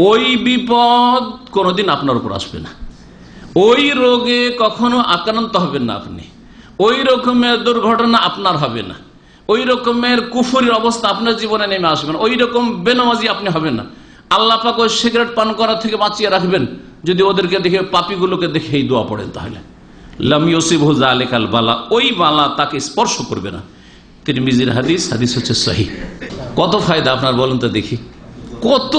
ওই বিপদ কোনোদিন আপনার উপর আসবে না ওই রোগে কখনো আক্রান্ত হবেন না আপনি ওই রকমের দুর্ঘটনা আপনার হবে না ওই রকমের কুফুরির অবস্থা আপনার জীবনে নেমে আসবে না ওই রকম বেনামাজি আপনি হবেন না আল্লাহ পাক ওই সিগারেট পান করা থেকে বাঁচিয়ে রাখবেন যদি ওদেরকে দেখে পাপিগুলোকে দেখে এই দোয়া পড়েন তাহলে বালা ওই বালা তাকে স্পর্শ করবে না হচ্ছে কত ফায়দা আপনার বলুন তো দেখি কত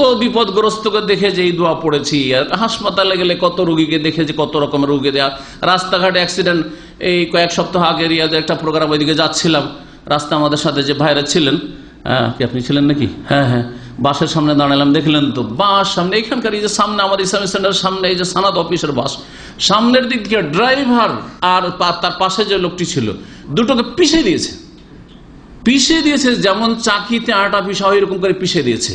এই দোয়া পড়েছি আর হাসপাতালে গেলে কত রুগীকে দেখে যে কত রকমের রুগী দেয়া রাস্তাঘাটে অ্যাক্সিডেন্ট এই কয়েক সপ্তাহ আগে একটা প্রোগ্রাম ওইদিকে যাচ্ছিলাম রাস্তা আমাদের সাথে যে ভাইরা ছিলেন হ্যাঁ আপনি ছিলেন নাকি হ্যাঁ হ্যাঁ বাসের সামনে দাঁড়ালাম দেখলেন তো বাস সামনে এখানকার এই যে সামনে আমার ইসলামিক সেন্টার সামনে এই যে সানাদ অফিসের বাস সামনের দিক থেকে ড্রাইভার আর তার পাশে যে লোকটি ছিল দুটোকে পিছিয়ে দিয়েছে পিছিয়ে দিয়েছে যেমন চাকিতে আটা পিসা হয় এরকম করে পিছিয়ে দিয়েছে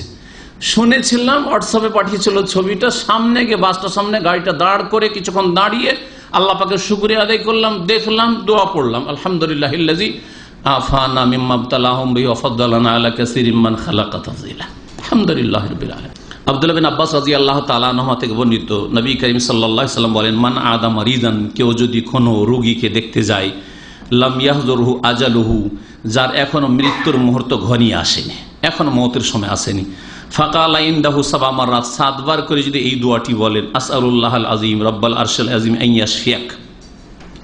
শুনেছিলাম হোয়াটসঅ্যাপে পাঠিয়েছিল ছবিটা সামনে গিয়ে বাসটা সামনে গাড়িটা দাঁড় করে কিছুক্ষণ দাঁড়িয়ে আল্লাহ পাকে শুক্রিয়া আদায় করলাম দেখলাম দোয়া পড়লাম আলহামদুলিল্লাহ আফানা মিম্মাবতালাহম বি অফদ্দালানা আলা কাসির ইম্মান খালাকাত আলহামদুলিল্লাহ আবদুল্লাহ বিন আব্বাস রাজি আল্লাহ তালা থেকে বর্ণিত নবী করিম বলেন মান কেউ যদি কোনো রুগীকে দেখতে যায় যার মৃত্যুর মুহূর্ত আসেনি মতের সময় আসেনি সাতবার করে যদি এই দোয়াটি বলেন আজিম আজিম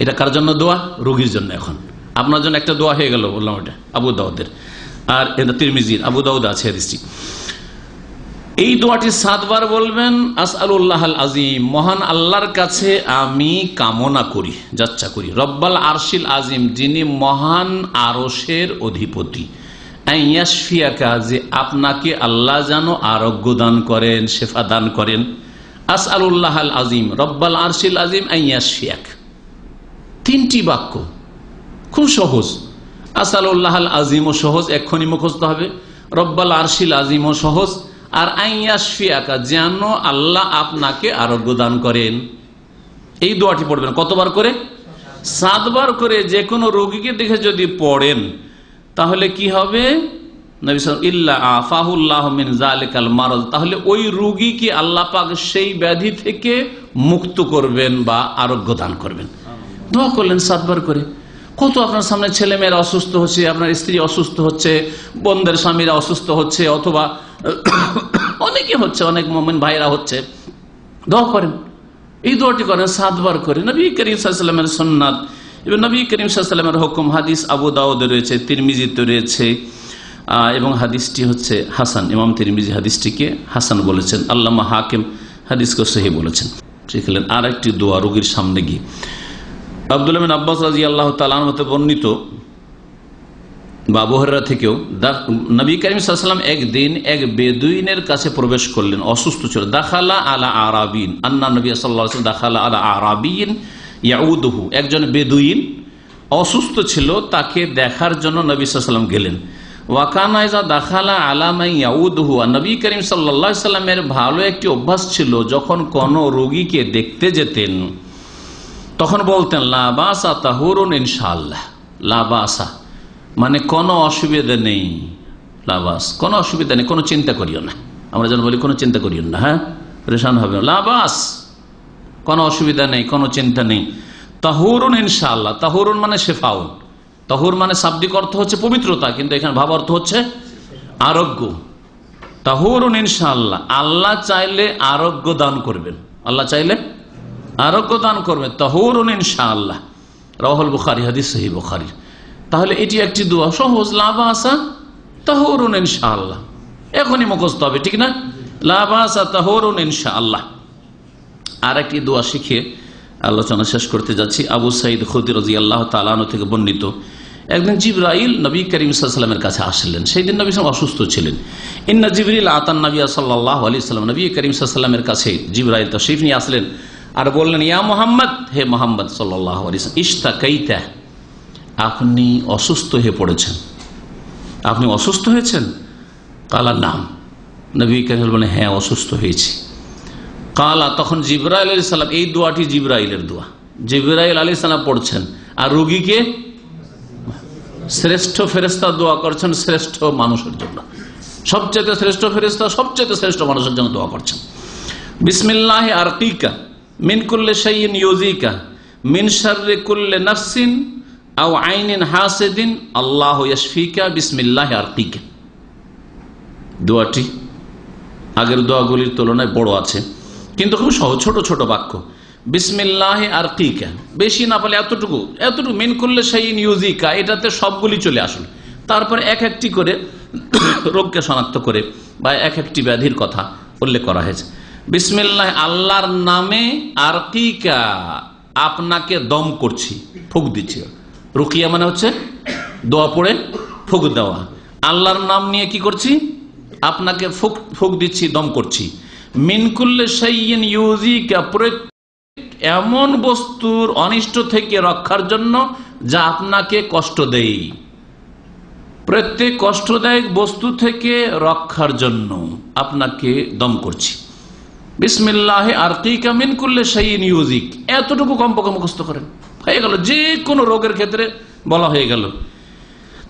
এটা কার জন্য দোয়া রোগীর জন্য এখন আপনার জন্য একটা দোয়া হয়ে গেল বললাম এটা আবু দাউদের আর এটা তিরমিজির আবু দাউদ আছে এই দোয়াটি সাতবার বলবেন আসআল্লাহ আজিম মহান আল্লাহর কাছে আমি কামনা করি যাচ্ছা করি রব্বাল আরশিল আজিম যিনি মহান আরসের অধিপতি যে আপনাকে আল্লাহ যেন আরোগ্য দান করেন শেফা দান করেন আসআল্লাহ আল আজিম রব্বাল আরশিল আজিম আইয়াসফিয়াক তিনটি বাক্য খুব সহজ আসআল্লাহ আল আজিমও সহজ এক্ষুনি মুখস্ত হবে রব্বাল আরশিল আজিমও সহজ আর আইয়াসফিয়াকা যেন আল্লাহ আপনাকে আরোগ্য দান করেন এই দোয়াটি পড়বেন কতবার করে সাতবার করে যে কোনো রোগীকে দেখে যদি পড়েন তাহলে কি হবে তাহলে ওই রুগীকে কি পাক সেই ব্যাধি থেকে মুক্ত করবেন বা আরোগ্য দান করবেন দোয়া করলেন সাতবার করে কত আপনার সামনে ছেলে মেয়েরা অসুস্থ হচ্ছে আপনার স্ত্রী অসুস্থ হচ্ছে বন্ধের স্বামীরা অসুস্থ হচ্ছে অথবা অনেকে হচ্ছে অনেক মোমেন ভাইরা হচ্ছে দোয়া করেন এই দোয়াটি করেন সাতবার করে নবী করিম সাল্লামের সন্ন্যাদ এবং নবী করিম সাল্লামের হুকুম হাদিস আবু দাউদ রয়েছে তিরমিজিতে রয়েছে এবং হাদিসটি হচ্ছে হাসান ইমাম তিরমিজি হাদিসটিকে হাসান বলেছেন আল্লামা হাকিম হাদিসকে সহি বলেছেন শিখলেন আর একটি দোয়া রোগীর সামনে গিয়ে আবদুল্লাহ আব্বাস রাজি আল্লাহ হতে বর্ণিত বাবুহরা থেকেও নবী করিম সাল্লাম একদিন এক বেদুইনের কাছে প্রবেশ করলেন অসুস্থ ছিল দাখালা আলা আরাবিন আন্না নবী সাল্লাম দাখালা আলা আরাবিন ইয়াউদহু একজন বেদুইন অসুস্থ ছিল তাকে দেখার জন্য নবী সাল্লাম গেলেন ওয়াকানাইজা দাখালা আলামাই ইয়াউদহু নবী করিম সাল্লা সাল্লামের ভালো একটি অভ্যাস ছিল যখন কোনো রোগীকে দেখতে যেতেন তখন বলতেন লাবাসা তাহরুন ইনশাল্লাহ লাবাসা মানে কোনো অসুবিধা নেই লাবাস কোনো অসুবিধা নেই কোনো চিন্তা করিও না আমরা যেন বলি কোনো চিন্তা করিও না হ্যাঁ পরেশান হবে না লাবাস কোনো অসুবিধা নেই কোনো চিন্তা নেই তাহরুন ইনশাল্লাহ তাহরুন মানে শেফাউন তাহুর মানে শাব্দিক অর্থ হচ্ছে পবিত্রতা কিন্তু এখানে ভাব অর্থ হচ্ছে আরোগ্য তাহুরুন ইনশাল্লাহ আল্লাহ চাইলে আরোগ্য দান করবেন আল্লাহ চাইলে আরোগ্য দান করবে তহর ইনশাআল্লাহ আল্লাহ রাহুল বুখারি হাদিস সহি বুখারি তাহলে এটি একটি দোয়া সহজ লাভ আসা তহর ইনশা আল্লাহ এখনই মুখস্থ হবে ঠিক না লাভ আসা তহর ইনশা আল্লাহ আর একটি দোয়া শিখে আলোচনা শেষ করতে যাচ্ছি আবু সাইদ খুদির আল্লাহ তালানো থেকে বর্ণিত একদিন জিব্রাইল নবী করিম সাল্লামের কাছে আসলেন সেই দিন নবী অসুস্থ ছিলেন ইন্না জিবরিল আতান নবী সাল্লাহ আলি সাল্লাম নবী করিম সাল্লামের কাছে জিব্রাইল তশরিফ নিয়ে আসলেন আর বললেন ইয়া মোহাম্মদ হে মোহাম্মদ সাল্লাহ ইস্তা কৈতা আপনি অসুস্থ হয়ে পড়েছেন আপনি অসুস্থ হয়েছেন কালা নাম নবী কেন বলেন হ্যাঁ অসুস্থ হয়েছি কালা তখন জিব্রাইল আলী সাল্লাম এই দোয়াটি জিব্রাইলের দোয়া জিব্রাইল আলী সাল্লাম পড়ছেন আর রুগীকে শ্রেষ্ঠ ফেরেস্তা দোয়া করছেন শ্রেষ্ঠ মানুষের জন্য সবচেয়ে শ্রেষ্ঠ ফেরেস্তা সবচেয়ে শ্রেষ্ঠ মানুষের জন্য দোয়া করছেন বিসমিল্লাহ আর টিকা মিন করলে সাইন ইউজিকা মিন সার্রে করলে নাফসিন আও আইনিন হাসেদিন আল্লাহ ইয়াসফিকা বিসমিল্লাহ আরকিকা দোয়াটি আগের দোয়াগুলির তুলনায় বড় আছে কিন্তু খুব সহজ ছোট ছোট বাক্য বিসমিল্লাহ আর কিকা বেশি না পালে এতটুকু এতটুকু মেন করলে সেই ইউজিকা এটাতে সবগুলি চলে আসুন তারপর এক একটি করে রোগকে শনাক্ত করে বা এক একটি ব্যাধির কথা উল্লেখ করা হয়েছে বিসমিল্লাহ আল্লাহর নামে আর আপনাকে দম করছি ফুক দিচ্ছি রুকিয়া মানে হচ্ছে দোয়া পড়ে ফুক দেওয়া আল্লাহর নাম নিয়ে কি করছি আপনাকে ফুক ফুক দিচ্ছি দম করছি মিনকুল্লে সাইয়েন ইউজিকা এমন বস্তুর অনিষ্ট থেকে রক্ষার জন্য যা আপনাকে কষ্ট দেই প্রত্যেক কষ্টদায়ক বস্তু থেকে রক্ষার জন্য আপনাকে দম করছি বিসমিল্লাহ আর কিকামিন করলে সেই ইউজিক এতটুকু কমপক্ষে মুখস্থ করেন হয়ে গেল যে কোনো রোগের ক্ষেত্রে বলা হয়ে গেল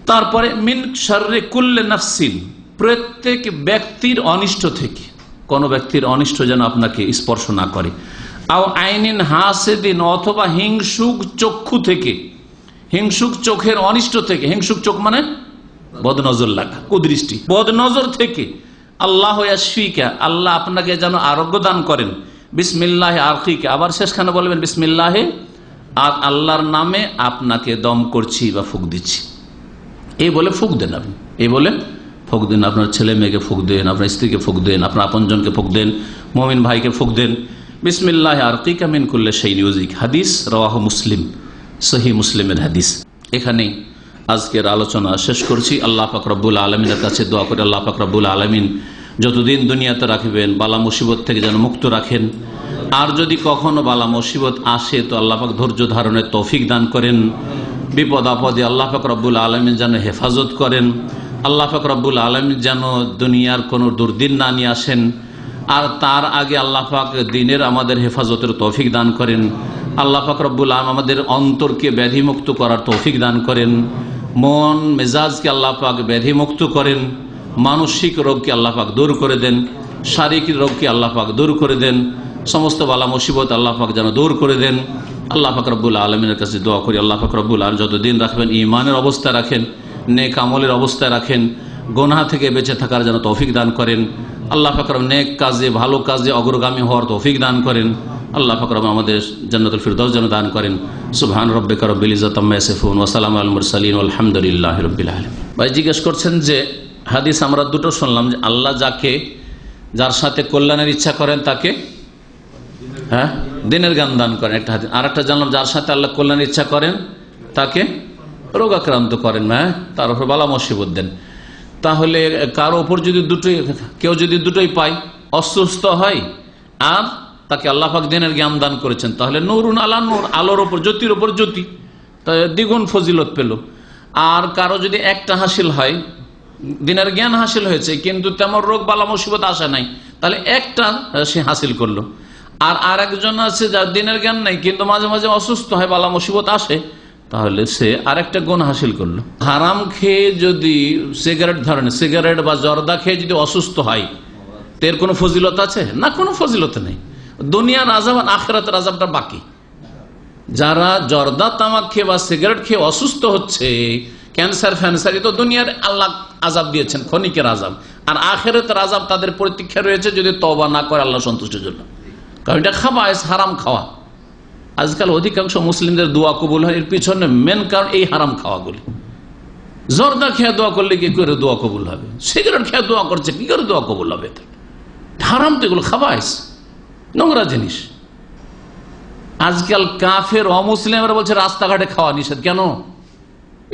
তারপরে মিন শারে কুল্লে নাফসিন প্রত্যেক ব্যক্তির অনিষ্ট থেকে কোনো ব্যক্তির অনিষ্ট যেন আপনাকে স্পর্শ না করে আও আইনিন হাসেদিন অথবা হিংসুক চক্ষু থেকে হিংসুক চোখের অনিষ্ট থেকে হিংসুক চোখ মানে বদনজর লাগা কুদৃষ্টি বদনজর থেকে আল্লাহ সুইকা আল্লাহ আপনাকে যেন আরোগ্য দান করেন বিসমিল্লাহ আর্থিক আবার শেষখানে বলবেন বিসমিল্লাহ আর আল্লাহর নামে আপনাকে দম করছি বা ফুক দিচ্ছি এই বলে ফুক দেন আপনি এই বলে ফুক দিন আপনার ছেলে মেয়েকে ফুক দেন আপনার স্ত্রীকে ফুক দেন আপনার আপনজনকে ফুক দেন মমিন ভাইকে ফুক দেন বিসমিল্লাহ আর্তিক আমিন করলে সেই নিউজিক হাদিস রওয়াহ মুসলিম সহি মুসলিমের হাদিস এখানেই আজকের আলোচনা শেষ করছি আল্লাহ ফাকরাবুল আলমিনের কাছে দোয়া করে আল্লাহ ফাকরাবুল আলমিন যতদিন দুনিয়াতে রাখবেন বালা মুসিবত থেকে যেন মুক্ত রাখেন আর যদি কখনো বালা মুসিবত আসে তো আল্লাহ পাক ধৈর্য ধারণের তৌফিক দান করেন বিপদ আপদে আল্লাহ পাক রব্বুল আলমিন যেন হেফাজত করেন আল্লাহ পাক রব্বুল আলমিন যেন দুনিয়ার কোনো দুর্দিন না নিয়ে আসেন আর তার আগে আল্লাহ পাক দিনের আমাদের হেফাজতের তৌফিক দান করেন আল্লাহ পাক রব্বুল আলম আমাদের অন্তরকে ব্যাধিমুক্ত করার তৌফিক দান করেন মন মেজাজকে আল্লাহ পাক ব্যাধি মুক্ত করেন মানসিক রোগকে আল্লাহ পাক দূর করে দেন শারীরিক রোগকে আল্লাহ পাক দূর করে দেন সমস্ত বালা মুসিবত আল্লাহ পাক যেন দূর করে দেন আল্লাহ পাক রব্বুল আলমিনের কাছে দোয়া করি আল্লাহ পাক রব্বুল আলম যতদিন রাখবেন ইমানের অবস্থা রাখেন নেক আমলের অবস্থায় রাখেন গোনা থেকে বেঁচে থাকার যেন তৌফিক দান করেন আল্লাহ পাকরম নেক কাজে ভালো কাজে অগ্রগামী হওয়ার তৌফিক দান করেন আল্লাহ ফকরম আমাদের জন্নতুল ফিরদৌস যেন দান করেন সুহান রব্বে রব্বিল ইজ্জত আম্মা ইয়াসিফুন ওয়া সালিম আলাল মুরসালিন আলহামদুলিল্লাহি ভাই জিজ্ঞেস করছেন যে হাদিস আমরা দুটো শুনলাম যে আল্লাহ যাকে যার সাথে কল্যাণের ইচ্ছা করেন তাকে হ্যাঁ দিনের গান দান করেন একটা হাদিস আর একটা জানলাম যার সাথে আল্লাহ কল্যাণের ইচ্ছা করেন তাকে রোগাক্রান্ত করেন হ্যাঁ তার উপর বালা মসিবত দেন তাহলে কারো ওপর যদি দুটোই কেউ যদি দুটোই পায় অসুস্থ হয় আর তাকে আল্লাহাক দিনের জ্ঞান দান করেছেন তাহলে নুরুন আলা নূর আলোর ওপর জ্যোতির ওপর জ্যোতি দ্বিগুণ ফজিলত পেল আর কারো যদি একটা হাসিল হয় দিনের জ্ঞান হাসিল হয়েছে কিন্তু তেমন রোগ বালা মুসিবত আসা নাই তাহলে একটা সে হাসিল করলো আর আর একজন আছে যার দিনের জ্ঞান নাই কিন্তু মাঝে মাঝে অসুস্থ হয় বালা মুসিবত আসে তাহলে সে আরেকটা গুণ হাসিল করলো হারাম খেয়ে যদি সিগারেট ধরেন সিগারেট বা জর্দা খেয়ে যদি অসুস্থ হয় তের এর কোনো ফজিলত আছে না কোনো ফজিলত নেই দুনিয়ার আজাব আখেরাতের আজাবটা বাকি যারা জর্দা তামাক খেয়ে বা সিগারেট খেয়ে অসুস্থ হচ্ছে ক্যান্সার ফ্যান্সার তো দুনিয়ার আল্লাহ আজাব দিয়েছেন ক্ষণিকের আজাব আর আখেরাতের আজাব তাদের প্রতীক্ষা রয়েছে যদি তবা না করে আল্লাহ সন্তুষ্টের জন্য কারণ এটা খাওয়া হারাম খাওয়া আজকাল অধিকাংশ মুসলিমদের দোয়া কবুল হয় এর পিছনে মেন কারণ এই হারাম খাওয়াগুলি জর্দা খেয়ে দোয়া করলে কি করে দোয়া কবুল হবে সিগারেট খেয়ে দোয়া করছে কি করে দোয়া কবুল হবে হারাম তো এগুলো খাওয়া নোংরা জিনিস আজকাল কাফের অমুসলিমরা বলছে রাস্তাঘাটে খাওয়া নিষেধ কেন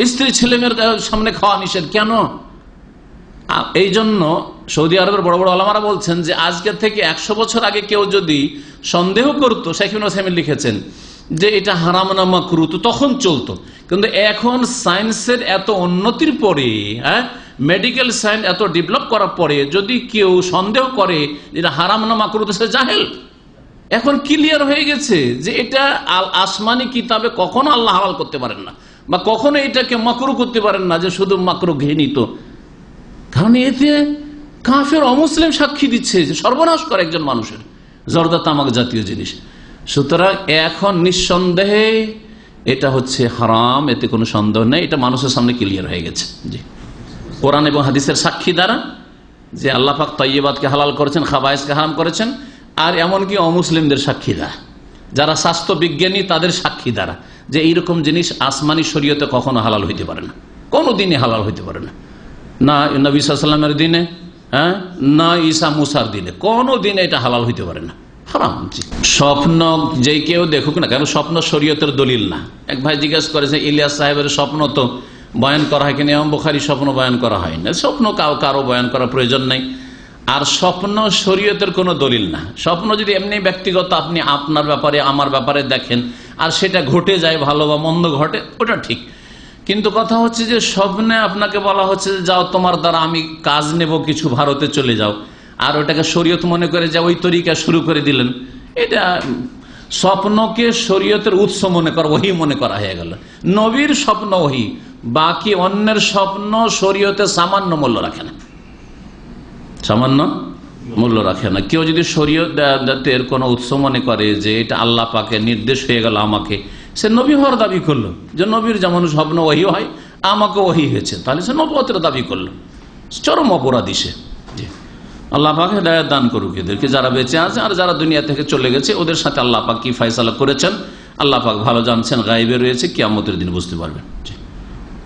স্ত্রী ছেলেমেয়ের সামনে খাওয়া নিষেধ কেন এই জন্য সৌদি আরবের বড় বড় আলামারা বলছেন যে আজকে থেকে একশো বছর আগে কেউ যদি সন্দেহ করতো শেখিম লিখেছেন যে এটা হারাম নামা করুত তখন চলতো কিন্তু এখন সায়েন্সের এত উন্নতির পরে হ্যাঁ মেডিকেল সায়েন্স এত ডেভেলপ করার পরে যদি কেউ সন্দেহ করে এটা হারাম না মাকরুত সে জাহেল এখন ক্লিয়ার হয়ে গেছে যে এটা আল আসমানি কিতাবে কখনো আল্লাহ হালাল করতে পারেন না বা কখনো এটাকে মাকরু করতে পারেন না যে শুধু মাকরু ঘৃণিত কারণ এতে কাফের অমুসলিম সাক্ষী দিচ্ছে যে সর্বনাশ করে একজন মানুষের জর্দা তামাক জাতীয় জিনিস সুতরাং এখন নিঃসন্দেহে এটা হচ্ছে হারাম এতে কোনো সন্দেহ নেই এটা মানুষের সামনে ক্লিয়ার হয়ে গেছে জি কোরআন এবং হাদিসের সাক্ষী দ্বারা যে আল্লাহাক তৈবাদকে হালাল করেছেন খাবায়সকে হারাম করেছেন আর এমনকি অমুসলিমদের সাক্ষী দ্বারা যারা স্বাস্থ্য বিজ্ঞানী তাদের সাক্ষী দ্বারা যে এইরকম জিনিস আসমানি শরীয়তে কখনো হালাল হইতে পারে না কোনো দিনে হালাল হইতে পারে না না নবিসামের সাল্লামের দিনে হ্যাঁ না ইসা মুসার দিনে কোনো দিনে এটা হালাল হইতে পারে না হারাম স্বপ্ন যে কেউ দেখুক না কেন স্বপ্ন শরীয়তের দলিল না এক ভাই জিজ্ঞাসা করেছে ইলিয়াস সাহেবের স্বপ্ন তো বয়ান করা হয় কিনা এমন বোখারি স্বপ্ন বয়ন করা হয় না স্বপ্ন কাউ কারো বয়ান করা প্রয়োজন নেই আর স্বপ্ন শরীয়তের কোনো দলিল না স্বপ্ন যদি এমনি ব্যক্তিগত আপনি আপনার ব্যাপারে আমার ব্যাপারে দেখেন আর সেটা ঘটে যায় ভালো বা মন্দ ঘটে ওটা ঠিক কিন্তু কথা হচ্ছে যে স্বপ্নে আপনাকে বলা হচ্ছে যে যাও তোমার দ্বারা আমি কাজ নেব কিছু ভারতে চলে যাও আর ওটাকে শরীয়ত মনে করে যে ওই তরিকা শুরু করে দিলেন এটা স্বপ্নকে শরীয়তের উৎস মনে করা ওহি মনে করা হয়ে গেল নবীর স্বপ্ন ওহি বাকি অন্যের স্বপ্ন শরীয়তে সামান্য মূল্য রাখে না সামান্য মূল্য রাখে না কেউ যদি শরীয়তের কোনো উৎস মনে করে যে এটা আল্লাহ পাকে নির্দেশ হয়ে গেল আমাকে সে নবী হওয়ার দাবি করলো যে নবীর যেমন স্বপ্ন ওহি হয় আমাকে ওহি হয়েছে তাহলে সে নবতের দাবি করলো চরম অপরাধী সে আল্লাহ পাক হেদায়ত দান করুক এদেরকে যারা বেঁচে আছে আর যারা দুনিয়া থেকে চলে গেছে ওদের সাথে আল্লাহ পাক কি ফয়সালা করেছেন আল্লাহ পাক ভালো জানছেন গাইবে রয়েছে আমাদের দিন বুঝতে পারবেন